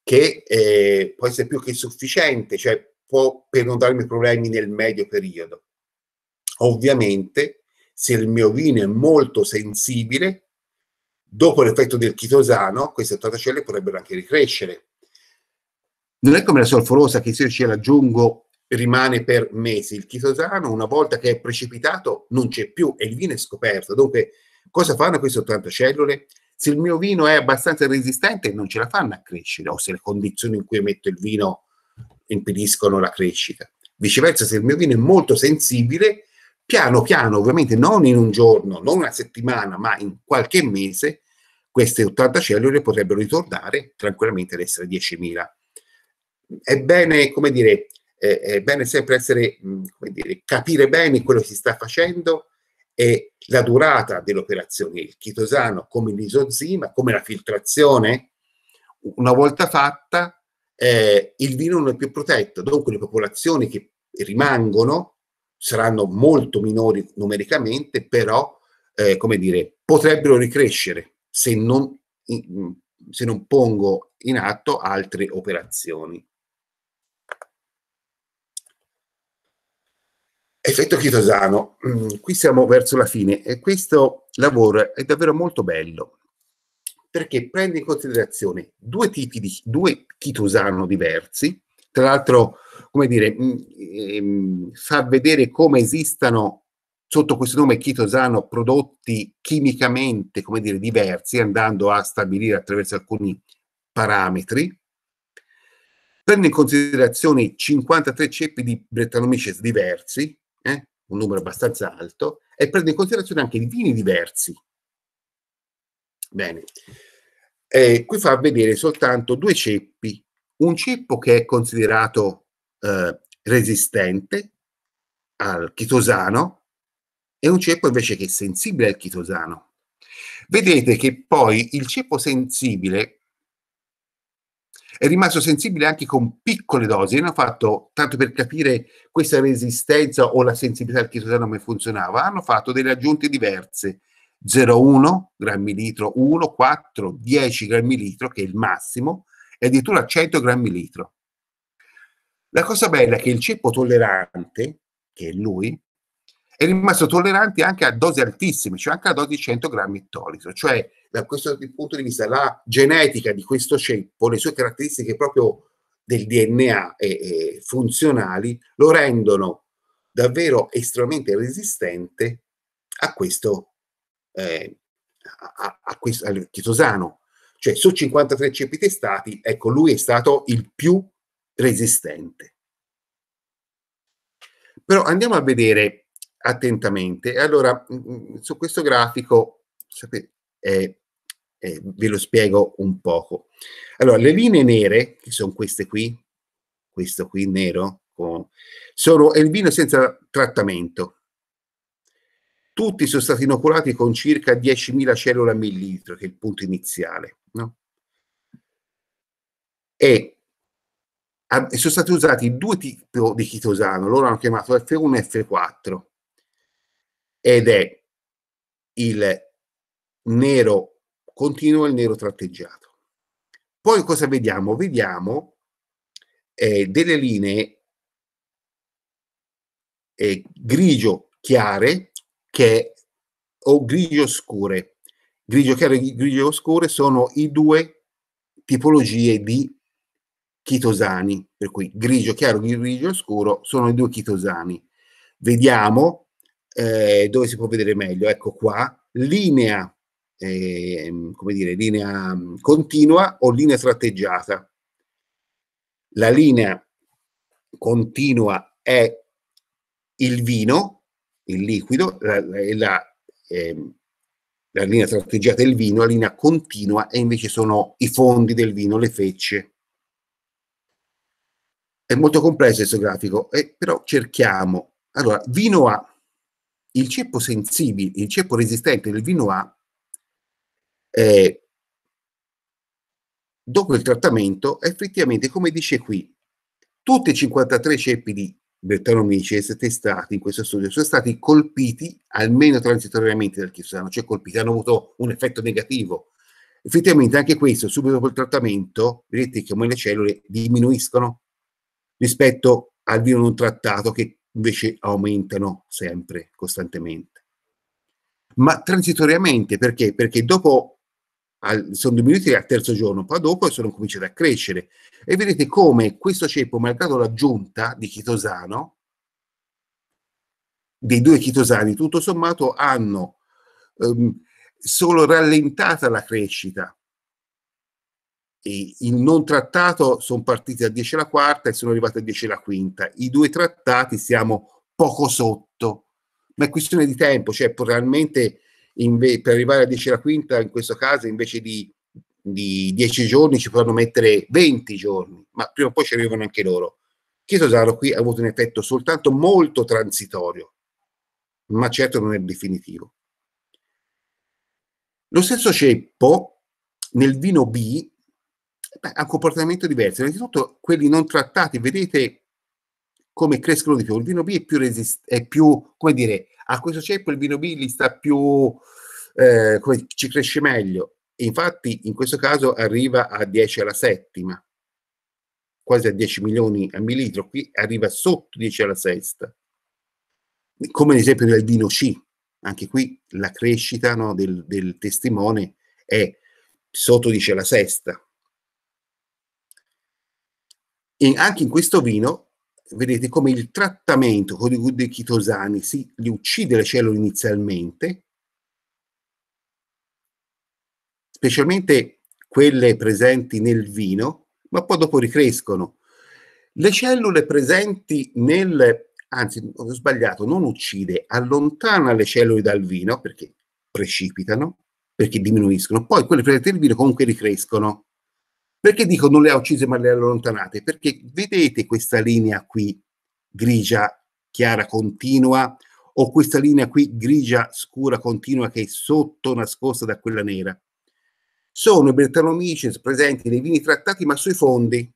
che eh, può essere più che sufficiente, cioè può per non darmi problemi nel medio periodo. Ovviamente, se il mio vino è molto sensibile, dopo l'effetto del chitosano, queste 80 cellule potrebbero anche ricrescere non è come la solforosa che se io ci l'aggiungo rimane per mesi. Il chitosano, una volta che è precipitato, non c'è più e il vino è scoperto. Dunque, cosa fanno queste 80 cellule? Se il mio vino è abbastanza resistente, non ce la fanno a crescere, o se le condizioni in cui metto il vino impediscono la crescita. Viceversa, se il mio vino è molto sensibile, piano piano, ovviamente non in un giorno, non una settimana, ma in qualche mese, queste 80 cellule potrebbero ritornare tranquillamente ad essere 10.000 è bene, come dire, è bene sempre essere, mm, come dire, capire bene quello che si sta facendo e la durata dell'operazione, il chitosano come l'isozima, come la filtrazione, una volta fatta eh, il vino non è più protetto, dunque le popolazioni che rimangono saranno molto minori numericamente, però eh, come dire, potrebbero ricrescere se non, mm, se non pongo in atto altre operazioni. Effetto chitosano, mm, qui siamo verso la fine e questo lavoro è davvero molto bello perché prende in considerazione due tipi di due chitosano diversi, tra l'altro, come dire, mm, ehm, fa vedere come esistano sotto questo nome chitosano prodotti chimicamente, come dire, diversi, andando a stabilire attraverso alcuni parametri. Prende in considerazione 53 ceppi di brettanomyces diversi, eh? un numero abbastanza alto, e prende in considerazione anche i vini diversi. Bene, eh, qui fa vedere soltanto due ceppi, un ceppo che è considerato eh, resistente al chitosano e un ceppo invece che è sensibile al chitosano. Vedete che poi il ceppo sensibile è rimasto sensibile anche con piccole dosi. Hanno fatto, tanto per capire questa resistenza o la sensibilità al chitosanone come funzionava, hanno fatto delle aggiunte diverse. 0,1 grammi litro, 1, 4, 10 grammi litro, che è il massimo, e addirittura 100 grammi litro. La cosa bella è che il ceppo tollerante, che è lui, è rimasto tollerante anche a dosi altissime, cioè anche a dosi di 100 grammi toliso, cioè da questo punto di vista la genetica di questo ceppo, le sue caratteristiche proprio del DNA e, e funzionali lo rendono davvero estremamente resistente a questo, eh, a, a questo al chitosano. Cioè su 53 ceppi testati, ecco, lui è stato il più resistente. Però andiamo a vedere attentamente. allora, mm, mm, su questo grafico, sapete, eh, eh, ve lo spiego un poco. Allora, le linee nere, che sono queste qui, questo qui nero, con, sono, il vino senza trattamento. Tutti sono stati inoculati con circa 10.000 cellule a millilitro, che è il punto iniziale. No? E sono stati usati due tipi di chitosano, loro hanno chiamato F1 e F4 ed è il nero continuo il nero tratteggiato. Poi cosa vediamo? Vediamo eh, delle linee eh, grigio chiare che, o grigio scure. Grigio chiaro e grigio scure sono i due tipologie di chitosani, per cui grigio chiaro e grigio scuro sono i due chitosani. Vediamo eh, dove si può vedere meglio. Ecco qua, linea, eh, come dire, linea mm, continua o linea tratteggiata. La linea continua è il vino, il liquido, la, la, eh, la linea tratteggiata è il vino, la linea continua e invece sono i fondi del vino, le fecce. È molto complesso questo grafico, eh, però cerchiamo. Allora, vino A, il ceppo sensibile, il ceppo resistente del vino A, eh, dopo il trattamento, effettivamente, come dice qui, tutti i 53 ceppi di Bertanomices testati in questo studio sono stati colpiti almeno transitoriamente dal chisano, cioè colpiti, hanno avuto un effetto negativo. Effettivamente anche questo, subito dopo il trattamento, vedete che come le cellule diminuiscono rispetto al vino non trattato che invece aumentano sempre, costantemente. Ma transitoriamente, perché? Perché dopo al, sono diminuiti al terzo giorno, poi dopo sono cominciati a crescere. E vedete come questo ceppo, malgrado l'aggiunta di chitosano, dei due chitosani, tutto sommato hanno ehm, solo rallentata la crescita, in non trattato sono partiti a 10 alla quarta e sono arrivati a 10 alla quinta. I due trattati siamo poco sotto, ma è questione di tempo, cioè probabilmente inve- per arrivare a 10 alla quinta in questo caso invece di, di 10 giorni ci potranno mettere 20 giorni, ma prima o poi ci arrivano anche loro. Chiesto Zaro qui ha avuto un effetto soltanto molto transitorio, ma certo non è definitivo. Lo stesso ceppo nel vino B beh, ha un comportamento diverso. Innanzitutto quelli non trattati, vedete come crescono di più. Il vino B è più resistente, è più, come dire, a questo ceppo il vino B gli sta più, eh, come, ci cresce meglio. E infatti in questo caso arriva a 10 alla settima, quasi a 10 milioni a millilitro, qui arriva sotto 10 alla sesta. Come l'esempio del vino C, anche qui la crescita no, del, del testimone è sotto 10 alla sesta, e anche in questo vino vedete come il trattamento con i dei chitosani si, li uccide le cellule inizialmente, specialmente quelle presenti nel vino, ma poi dopo ricrescono. Le cellule presenti nel, anzi ho sbagliato, non uccide, allontana le cellule dal vino perché precipitano, perché diminuiscono, poi quelle presenti nel vino comunque ricrescono. Perché dico non le ha uccise ma le ha allontanate? Perché vedete questa linea qui grigia, chiara, continua, o questa linea qui grigia, scura, continua che è sotto nascosta da quella nera? Sono i Bertanomices presenti nei vini trattati ma sui fondi.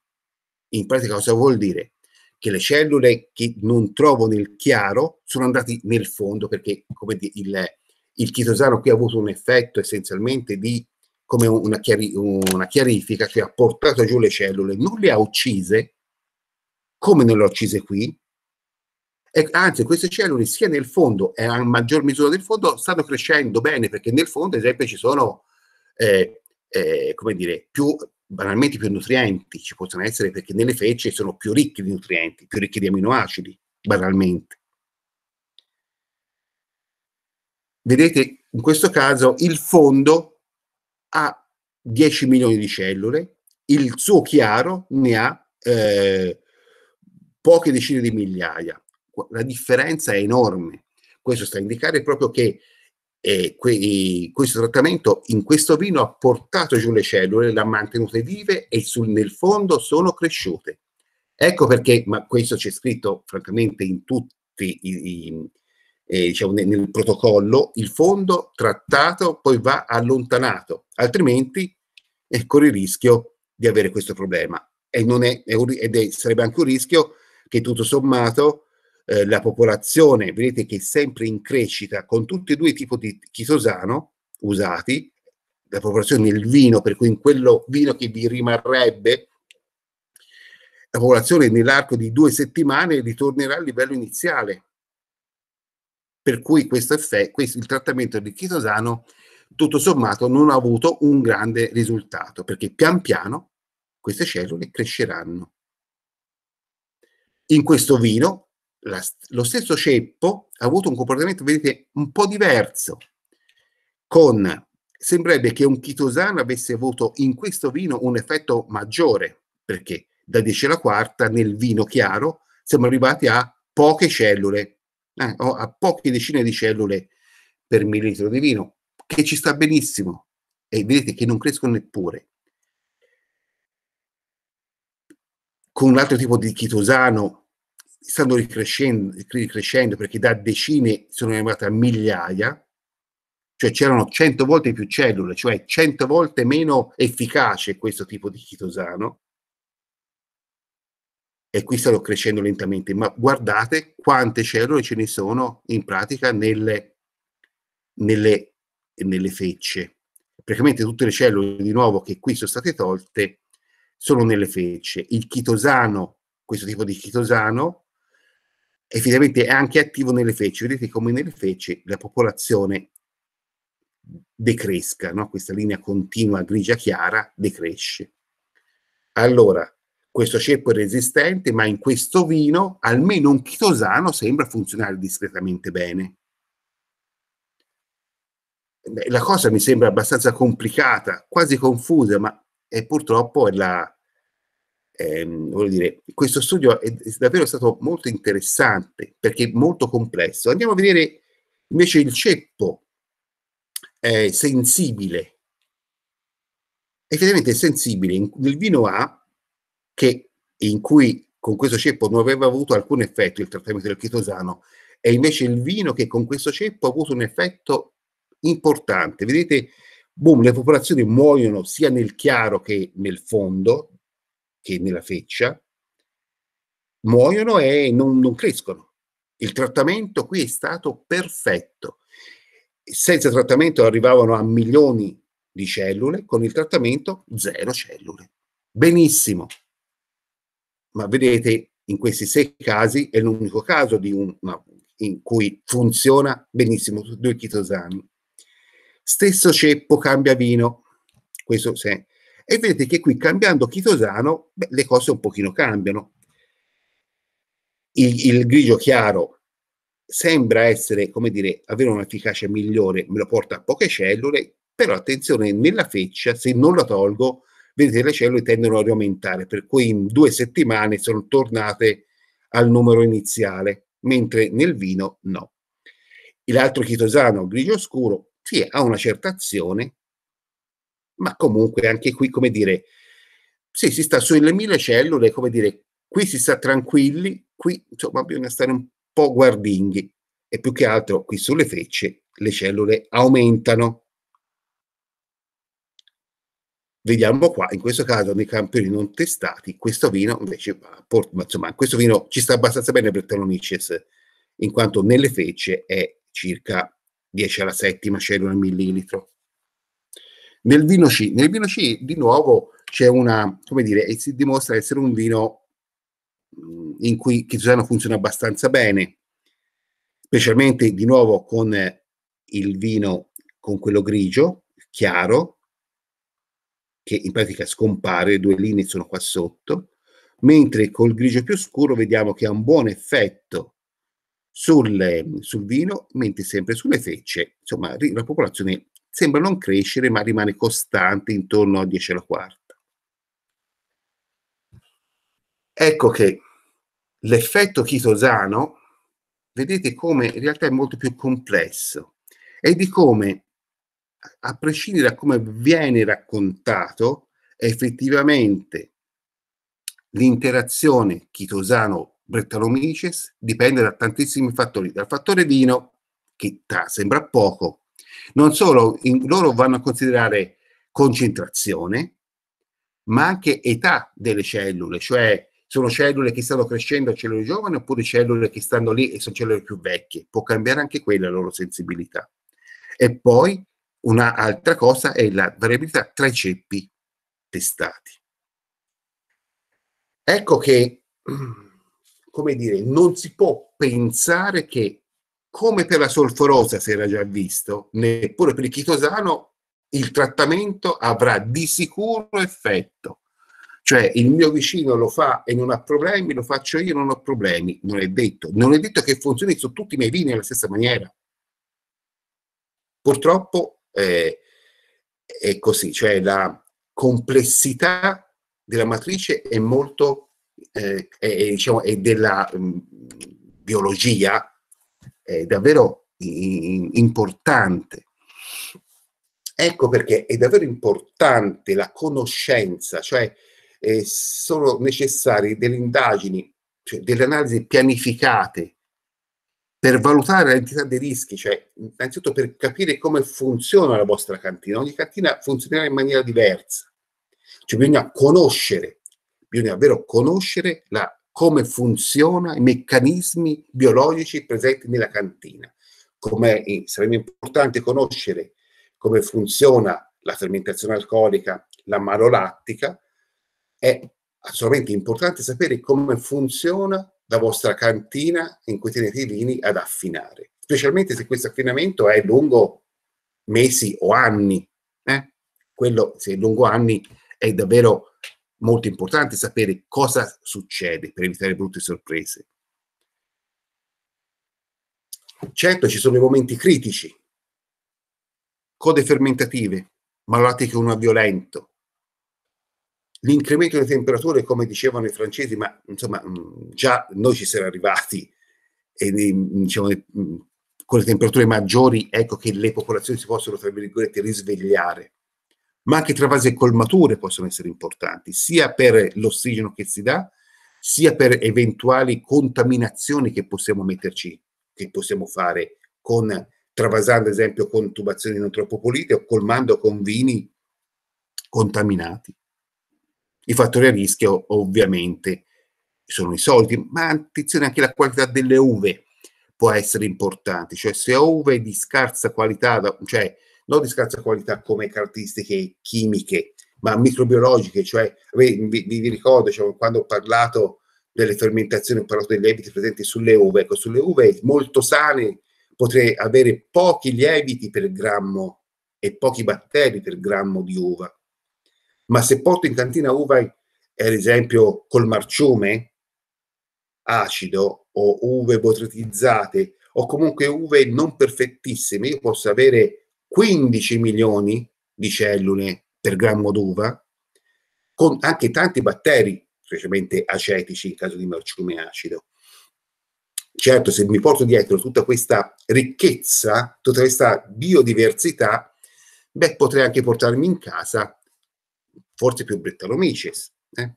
In pratica cosa vuol dire? Che le cellule che non trovo nel chiaro sono andate nel fondo perché come dire, il, il chitosano qui ha avuto un effetto essenzialmente di come una, chiari, una chiarifica che ha portato giù le cellule, non le ha uccise come non le ha uccise qui, e anzi queste cellule sia nel fondo e a maggior misura del fondo stanno crescendo bene perché nel fondo ad esempio ci sono eh, eh, come dire più banalmente più nutrienti ci possono essere perché nelle feci sono più ricchi di nutrienti più ricchi di aminoacidi banalmente vedete in questo caso il fondo ha 10 milioni di cellule, il suo chiaro ne ha eh, poche decine di migliaia. La differenza è enorme. Questo sta a indicare proprio che eh, que- questo trattamento in questo vino ha portato giù le cellule, le ha mantenute vive e sul, nel fondo sono cresciute. Ecco perché, ma questo c'è scritto francamente in tutti i, i eh, diciamo nel, nel protocollo, il fondo trattato poi va allontanato altrimenti eh, corri il rischio di avere questo problema e non è, è un, ed è, sarebbe anche un rischio che tutto sommato eh, la popolazione, vedete che è sempre in crescita con tutti e due i tipi di chitosano usati, la popolazione nel vino, per cui in quello vino che vi rimarrebbe, la popolazione nell'arco di due settimane ritornerà al livello iniziale. Per cui questo effetto, questo, il trattamento di chitosano tutto sommato non ha avuto un grande risultato, perché pian piano queste cellule cresceranno. In questo vino la, lo stesso ceppo ha avuto un comportamento, vedete, un po' diverso, con sembrerebbe che un chitosano avesse avuto in questo vino un effetto maggiore, perché da 10 alla quarta nel vino chiaro siamo arrivati a poche cellule, eh, a poche decine di cellule per millilitro di vino che ci sta benissimo e vedete che non crescono neppure. Con un altro tipo di chitosano stanno ricrescendo, ricrescendo perché da decine sono arrivate a migliaia, cioè c'erano 100 volte più cellule, cioè 100 volte meno efficace questo tipo di chitosano. E qui stanno crescendo lentamente, ma guardate quante cellule ce ne sono in pratica nelle, nelle nelle fecce. Praticamente tutte le cellule di nuovo che qui sono state tolte sono nelle fecce. Il chitosano, questo tipo di chitosano, effettivamente è anche attivo nelle fecce. Vedete come nelle fecce la popolazione decresca, no? questa linea continua grigia chiara decresce. Allora, questo ceppo è resistente, ma in questo vino almeno un chitosano sembra funzionare discretamente bene la cosa mi sembra abbastanza complicata, quasi confusa, ma è purtroppo è la, ehm, dire, questo studio è, è, davvero stato molto interessante perché molto complesso. Andiamo a vedere invece il ceppo eh, sensibile. Effettivamente è sensibile nel vino A, che, in cui con questo ceppo non aveva avuto alcun effetto il trattamento del chitosano, è invece il vino che con questo ceppo ha avuto un effetto importante. Vedete, boom, le popolazioni muoiono sia nel chiaro che nel fondo, che nella feccia, muoiono e non, non crescono. Il trattamento qui è stato perfetto. Senza trattamento arrivavano a milioni di cellule, con il trattamento zero cellule. Benissimo. Ma vedete, in questi sei casi è l'unico caso un, no, in cui funziona benissimo due chitosani. Stesso ceppo cambia vino. Questo se. E vedete che qui cambiando chitosano beh, le cose un pochino cambiano. Il, il, grigio chiaro sembra essere, come dire, avere un'efficacia migliore, me lo porta a poche cellule, però attenzione, nella feccia, se non la tolgo, vedete le cellule tendono a aumentare, per cui in due settimane sono tornate al numero iniziale, mentre nel vino no. L'altro chitosano grigio scuro sì, ha una certa azione, ma comunque anche qui, come dire, sì, si sta sulle mille cellule, come dire, qui si sta tranquilli, qui insomma bisogna stare un po' guardinghi e più che altro qui sulle frecce le cellule aumentano. Vediamo qua, in questo caso nei campioni non testati, questo vino invece, ma insomma, questo vino ci sta abbastanza bene per Telonices, in quanto nelle frecce è circa 10 alla settima cellula al millilitro. Nel vino C, nel vino C di nuovo c'è una, come dire, e si dimostra essere un vino mm, in cui Chizusano funziona abbastanza bene, specialmente di nuovo con il vino, con quello grigio, chiaro, che in pratica scompare, le due linee sono qua sotto, mentre col grigio più scuro vediamo che ha un buon effetto sul, sul vino, mentre sempre sulle fecce, insomma, la popolazione sembra non crescere, ma rimane costante intorno al 10 alla quarta. Ecco che l'effetto chitosano, vedete come in realtà è molto più complesso e di come, a prescindere da come viene raccontato, effettivamente l'interazione chitosano Brettanomyces dipende da tantissimi fattori, dal fattore vino, che sembra poco, non solo in, loro vanno a considerare concentrazione, ma anche età delle cellule, cioè sono cellule che stanno crescendo, a cellule giovani, oppure cellule che stanno lì e sono cellule più vecchie. Può cambiare anche quella loro sensibilità. E poi un'altra cosa è la variabilità tra i ceppi testati. Ecco che come dire, non si può pensare che, come per la solforosa si era già visto, neppure per il chitosano il trattamento avrà di sicuro effetto. Cioè il mio vicino lo fa e non ha problemi, lo faccio io e non ho problemi. Non è detto. Non è detto che funzioni su tutti i miei vini nella stessa maniera. Purtroppo eh, è così, cioè la complessità della matrice è molto eh, e, diciamo, della mh, mm, biologia è davvero in, importante. Ecco perché è davvero importante la conoscenza, cioè eh, sono necessarie delle indagini, cioè delle analisi pianificate per valutare l'entità dei rischi, cioè innanzitutto per capire come funziona la vostra cantina. Ogni cantina funzionerà in maniera diversa, cioè bisogna conoscere bisogna davvero conoscere la, come funziona i meccanismi biologici presenti nella cantina. Com'è, sarebbe importante conoscere come funziona la fermentazione alcolica, la malolattica. È assolutamente importante sapere come funziona la vostra cantina in cui tenete i vini ad affinare, specialmente se questo affinamento è lungo mesi o anni. Eh? Quello, se è lungo anni, è davvero molto importante sapere cosa succede per evitare brutte sorprese. Certo, ci sono i momenti critici, code fermentative, malati che uno ha violento, l'incremento delle temperature, come dicevano i francesi, ma insomma mm, già noi ci siamo arrivati e, mm, diciamo, mm, con le temperature maggiori, ecco che le popolazioni si possono, tra virgolette, risvegliare ma anche travasi e colmature possono essere importanti, sia per l'ossigeno che si dà, sia per eventuali contaminazioni che possiamo metterci, che possiamo fare con travasando ad esempio con tubazioni non troppo pulite o colmando con vini contaminati. I fattori a rischio ovviamente sono i soliti, ma attenzione anche la qualità delle uve può essere importante, cioè se uve di scarsa qualità, cioè non di scarsa qualità come caratteristiche chimiche, ma microbiologiche, cioè vi, vi ricordo cioè, quando ho parlato delle fermentazioni, ho parlato dei lieviti presenti sulle uve, ecco, sulle uve molto sane potrei avere pochi lieviti per grammo e pochi batteri per grammo di uva, ma se porto in cantina uva, ad esempio, col marciume acido o uve botretizzate o comunque uve non perfettissime, io posso avere 15 milioni di cellule per grammo d'uva, con anche tanti batteri, specialmente acetici in caso di marciume acido. Certo, se mi porto dietro tutta questa ricchezza, tutta questa biodiversità, beh, potrei anche portarmi in casa forse più Brettanomyces, eh?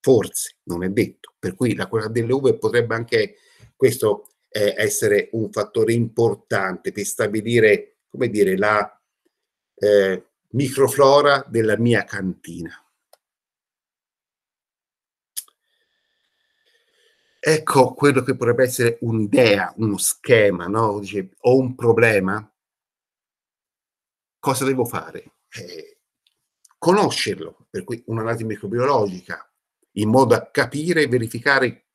forse, non è detto. Per cui la qualità delle uve potrebbe anche questo eh, essere un fattore importante per stabilire come dire, la eh, microflora della mia cantina. Ecco quello che potrebbe essere un'idea, uno schema, no? Dice, ho un problema, cosa devo fare? Eh, conoscerlo, per cui un'analisi microbiologica, in modo da capire e verificare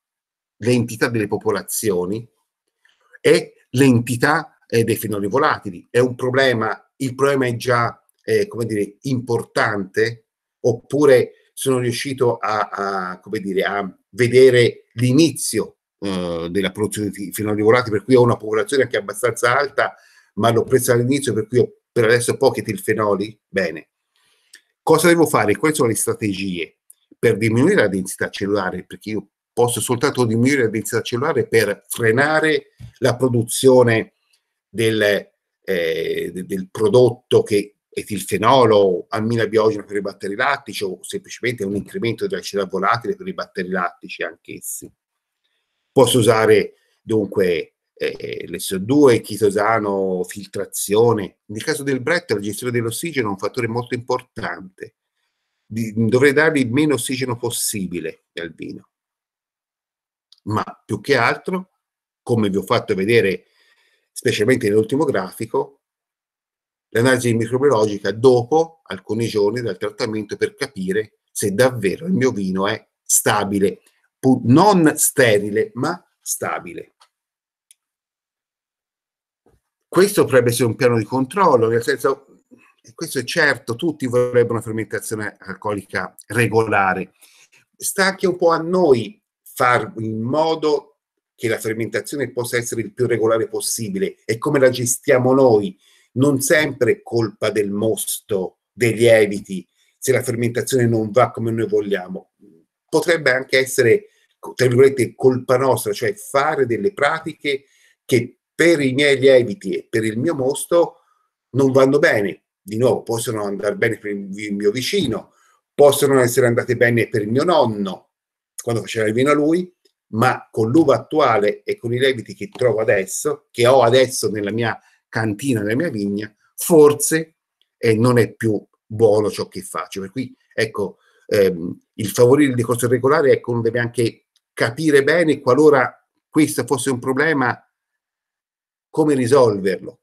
l'entità delle popolazioni e l'entità eh, dei fenomeni volatili. È un problema, il problema è già, eh, come dire, importante oppure sono riuscito a, a come dire, a vedere l'inizio eh, della produzione di fenomeni volatili, per cui ho una popolazione anche abbastanza alta, ma l'ho presa all'inizio, per cui ho per adesso pochi tilfenoli? Bene. Cosa devo fare? Quali sono le strategie per diminuire la densità cellulare? Perché io posso soltanto diminuire la densità cellulare per frenare la produzione del, eh, del prodotto che etilfenolo, ammina biogena per i batteri lattici o semplicemente un incremento della volatile per i batteri lattici anch'essi. Posso usare dunque eh, l'SO2, chitosano, filtrazione. Nel caso del Brett la gestione dell'ossigeno è un fattore molto importante. dovrei dargli il meno ossigeno possibile al vino. Ma più che altro, come vi ho fatto vedere specialmente nell'ultimo grafico, l'analisi microbiologica dopo alcuni giorni dal trattamento per capire se davvero il mio vino è stabile, non sterile, ma stabile. Questo potrebbe essere un piano di controllo, nel senso, questo è certo, tutti vorrebbero una fermentazione alcolica regolare. Sta anche un po' a noi far in modo che la fermentazione possa essere il più regolare possibile e come la gestiamo noi non sempre è colpa del mosto, dei lieviti, se la fermentazione non va come noi vogliamo. Potrebbe anche essere, tra virgolette, colpa nostra, cioè fare delle pratiche che per i miei lieviti e per il mio mosto non vanno bene. Di nuovo, possono andare bene per il mio vicino, possono essere andate bene per il mio nonno, quando faceva il vino a lui, ma con l'uva attuale e con i leviti che trovo adesso, che ho adesso nella mia cantina, nella mia vigna, forse eh, non è più buono ciò che faccio. Per cui, ecco, ehm, il favorire il discorso regolare, ecco, uno deve anche capire bene qualora questo fosse un problema, come risolverlo.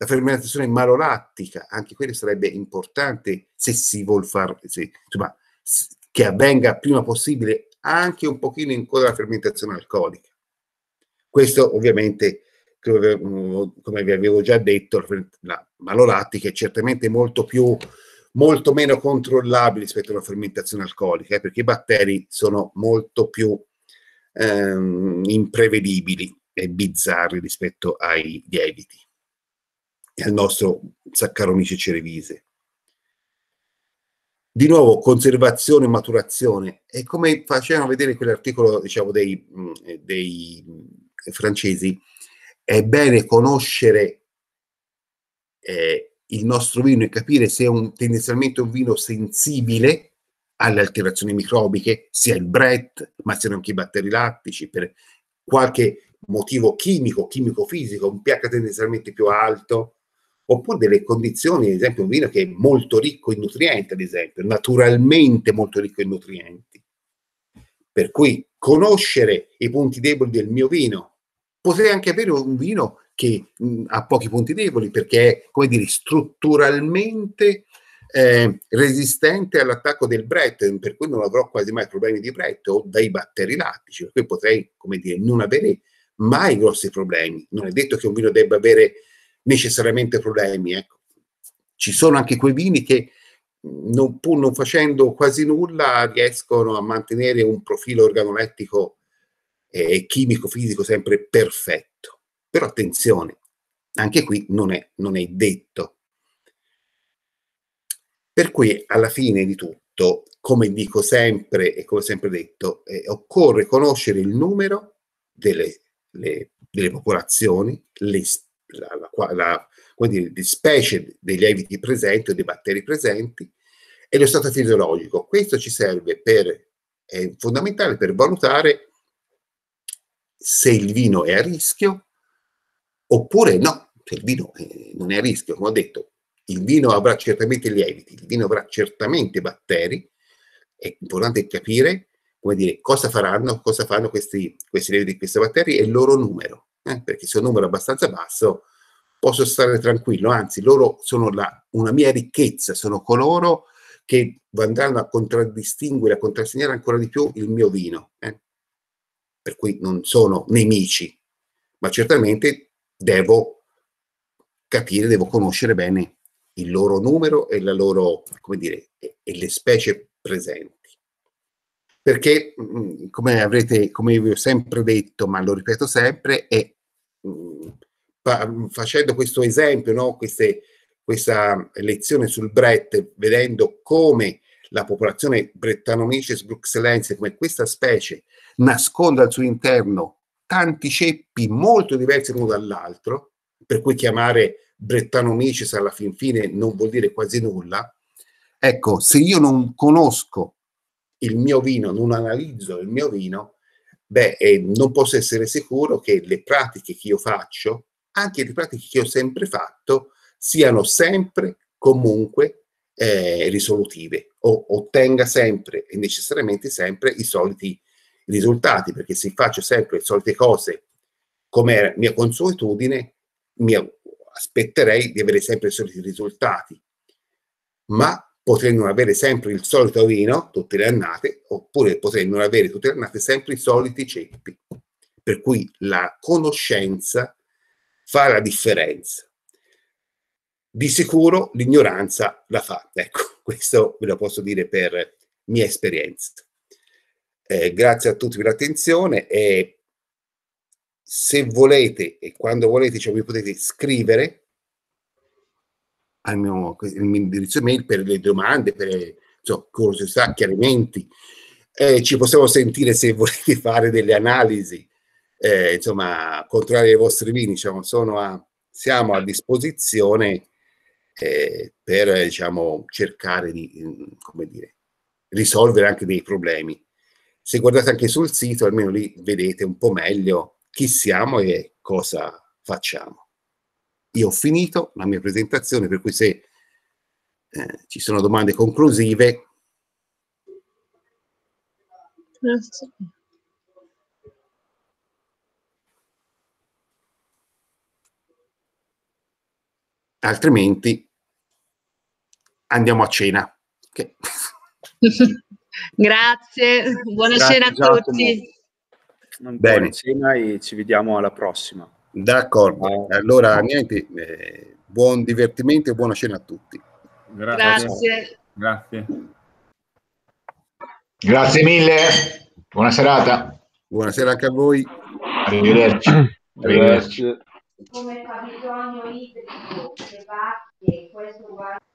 La fermentazione malolattica, anche quella sarebbe importante se si vuol fare, se, insomma, che avvenga prima possibile anche un pochino in coda la fermentazione alcolica. Questo ovviamente, mm, come vi avevo già detto, la malolattica è certamente molto, più, molto meno controllabile rispetto alla fermentazione alcolica, eh, perché i batteri sono molto più ehm, imprevedibili e bizzarri rispetto ai lieviti e al nostro Saccharomyces cerevise. Di nuovo, conservazione e maturazione. E come facevano vedere quell'articolo diciamo, dei, mm, eh, dei mm, francesi, è bene conoscere eh, il nostro vino e capire se è un, tendenzialmente un vino sensibile alle alterazioni microbiche, sia il Brett, ma siano anche i batteri lattici, per qualche motivo chimico, chimico-fisico, un pH tendenzialmente più alto, oppure delle condizioni, ad esempio un vino che è molto ricco in nutrienti, ad esempio, naturalmente molto ricco in nutrienti. Per cui conoscere i punti deboli del mio vino. Potrei anche avere un vino che mh, mm, ha pochi punti deboli perché è, come dire, strutturalmente eh, resistente all'attacco del Brett, per cui non avrò quasi mai problemi di bretto o dai batteri lattici, per cui potrei, come dire, non avere mai grossi problemi. Non è detto che un vino debba avere necessariamente problemi. Ecco. Ci sono anche quei vini che non, pur non facendo quasi nulla riescono a mantenere un profilo organolettico e chimico, fisico sempre perfetto. Però attenzione, anche qui non è, non è detto. Per cui alla fine di tutto, come dico sempre e come ho sempre detto, eh, occorre conoscere il numero delle, le, delle popolazioni, le specie, la, la, la, dire, le specie dei lieviti presenti o dei batteri presenti e lo stato fisiologico. Questo ci serve per, è fondamentale per valutare se il vino è a rischio oppure no, se il vino eh, non è a rischio, come ho detto, il vino avrà certamente lieviti, il vino avrà certamente batteri, è importante capire come dire, cosa faranno, cosa fanno questi, questi lieviti, queste batterie e il loro numero eh, perché se un numero è abbastanza basso posso stare tranquillo, anzi loro sono la, una mia ricchezza, sono coloro che andranno a contraddistinguere, a contrassegnare ancora di più il mio vino. Eh. Per cui non sono nemici, ma certamente devo capire, devo conoscere bene il loro numero e, loro, dire, e le specie presenti. Perché, mm, come avrete, come vi ho sempre detto, ma lo ripeto sempre, è Mm, mm, mm. facendo questo esempio, no? Queste, questa lezione sul Brett, vedendo come la popolazione brettanomices bruxellense, come questa specie, nasconde al suo interno tanti ceppi molto diversi l'uno dall'altro, per cui chiamare brettanomices alla fin fine non vuol dire quasi nulla. Ecco, se io non conosco il mio vino, non analizzo il mio vino, beh, eh, non posso essere sicuro che le pratiche che io faccio, anche le pratiche che ho sempre fatto, siano sempre, comunque, eh, risolutive o ottenga sempre e necessariamente sempre i soliti risultati, perché se faccio sempre le solite cose come mia consuetudine, mi aspetterei di avere sempre i soliti risultati. Ma potrei non avere sempre il solito vino tutte le annate, oppure potrei non avere tutte le annate sempre i soliti ceppi. Per cui la conoscenza fa la differenza. Di sicuro l'ignoranza la fa. Ecco, questo ve lo posso dire per mia esperienza. Eh, grazie a tutti per l'attenzione e se volete e quando volete cioè, mi potete scrivere al mio, al mio indirizzo email per le domande, per curiosità, chiarimenti. Eh, ci possiamo sentire se volete fare delle analisi, eh, insomma, controllare i vostri vini, diciamo, a, siamo a disposizione eh, per diciamo, cercare di mm, dire, risolvere anche dei problemi. Se guardate anche sul sito, almeno lì vedete un po' meglio chi siamo e cosa facciamo. Io ho finito la mia presentazione, per cui se eh, ci sono domande conclusive... Grazie. Altrimenti andiamo a cena. Okay. Grazie, buonasera Grazie, a tutti. Buona e ci vediamo alla prossima. D'accordo, eh, allora niente, eh, buon divertimento e buona cena a tutti. Grazie. Grazie. Grazie mille, buona serata. Buonasera anche a voi. Arrivederci. Arrivederci. Come fabbisogno idrico, le vacche, questo guarda.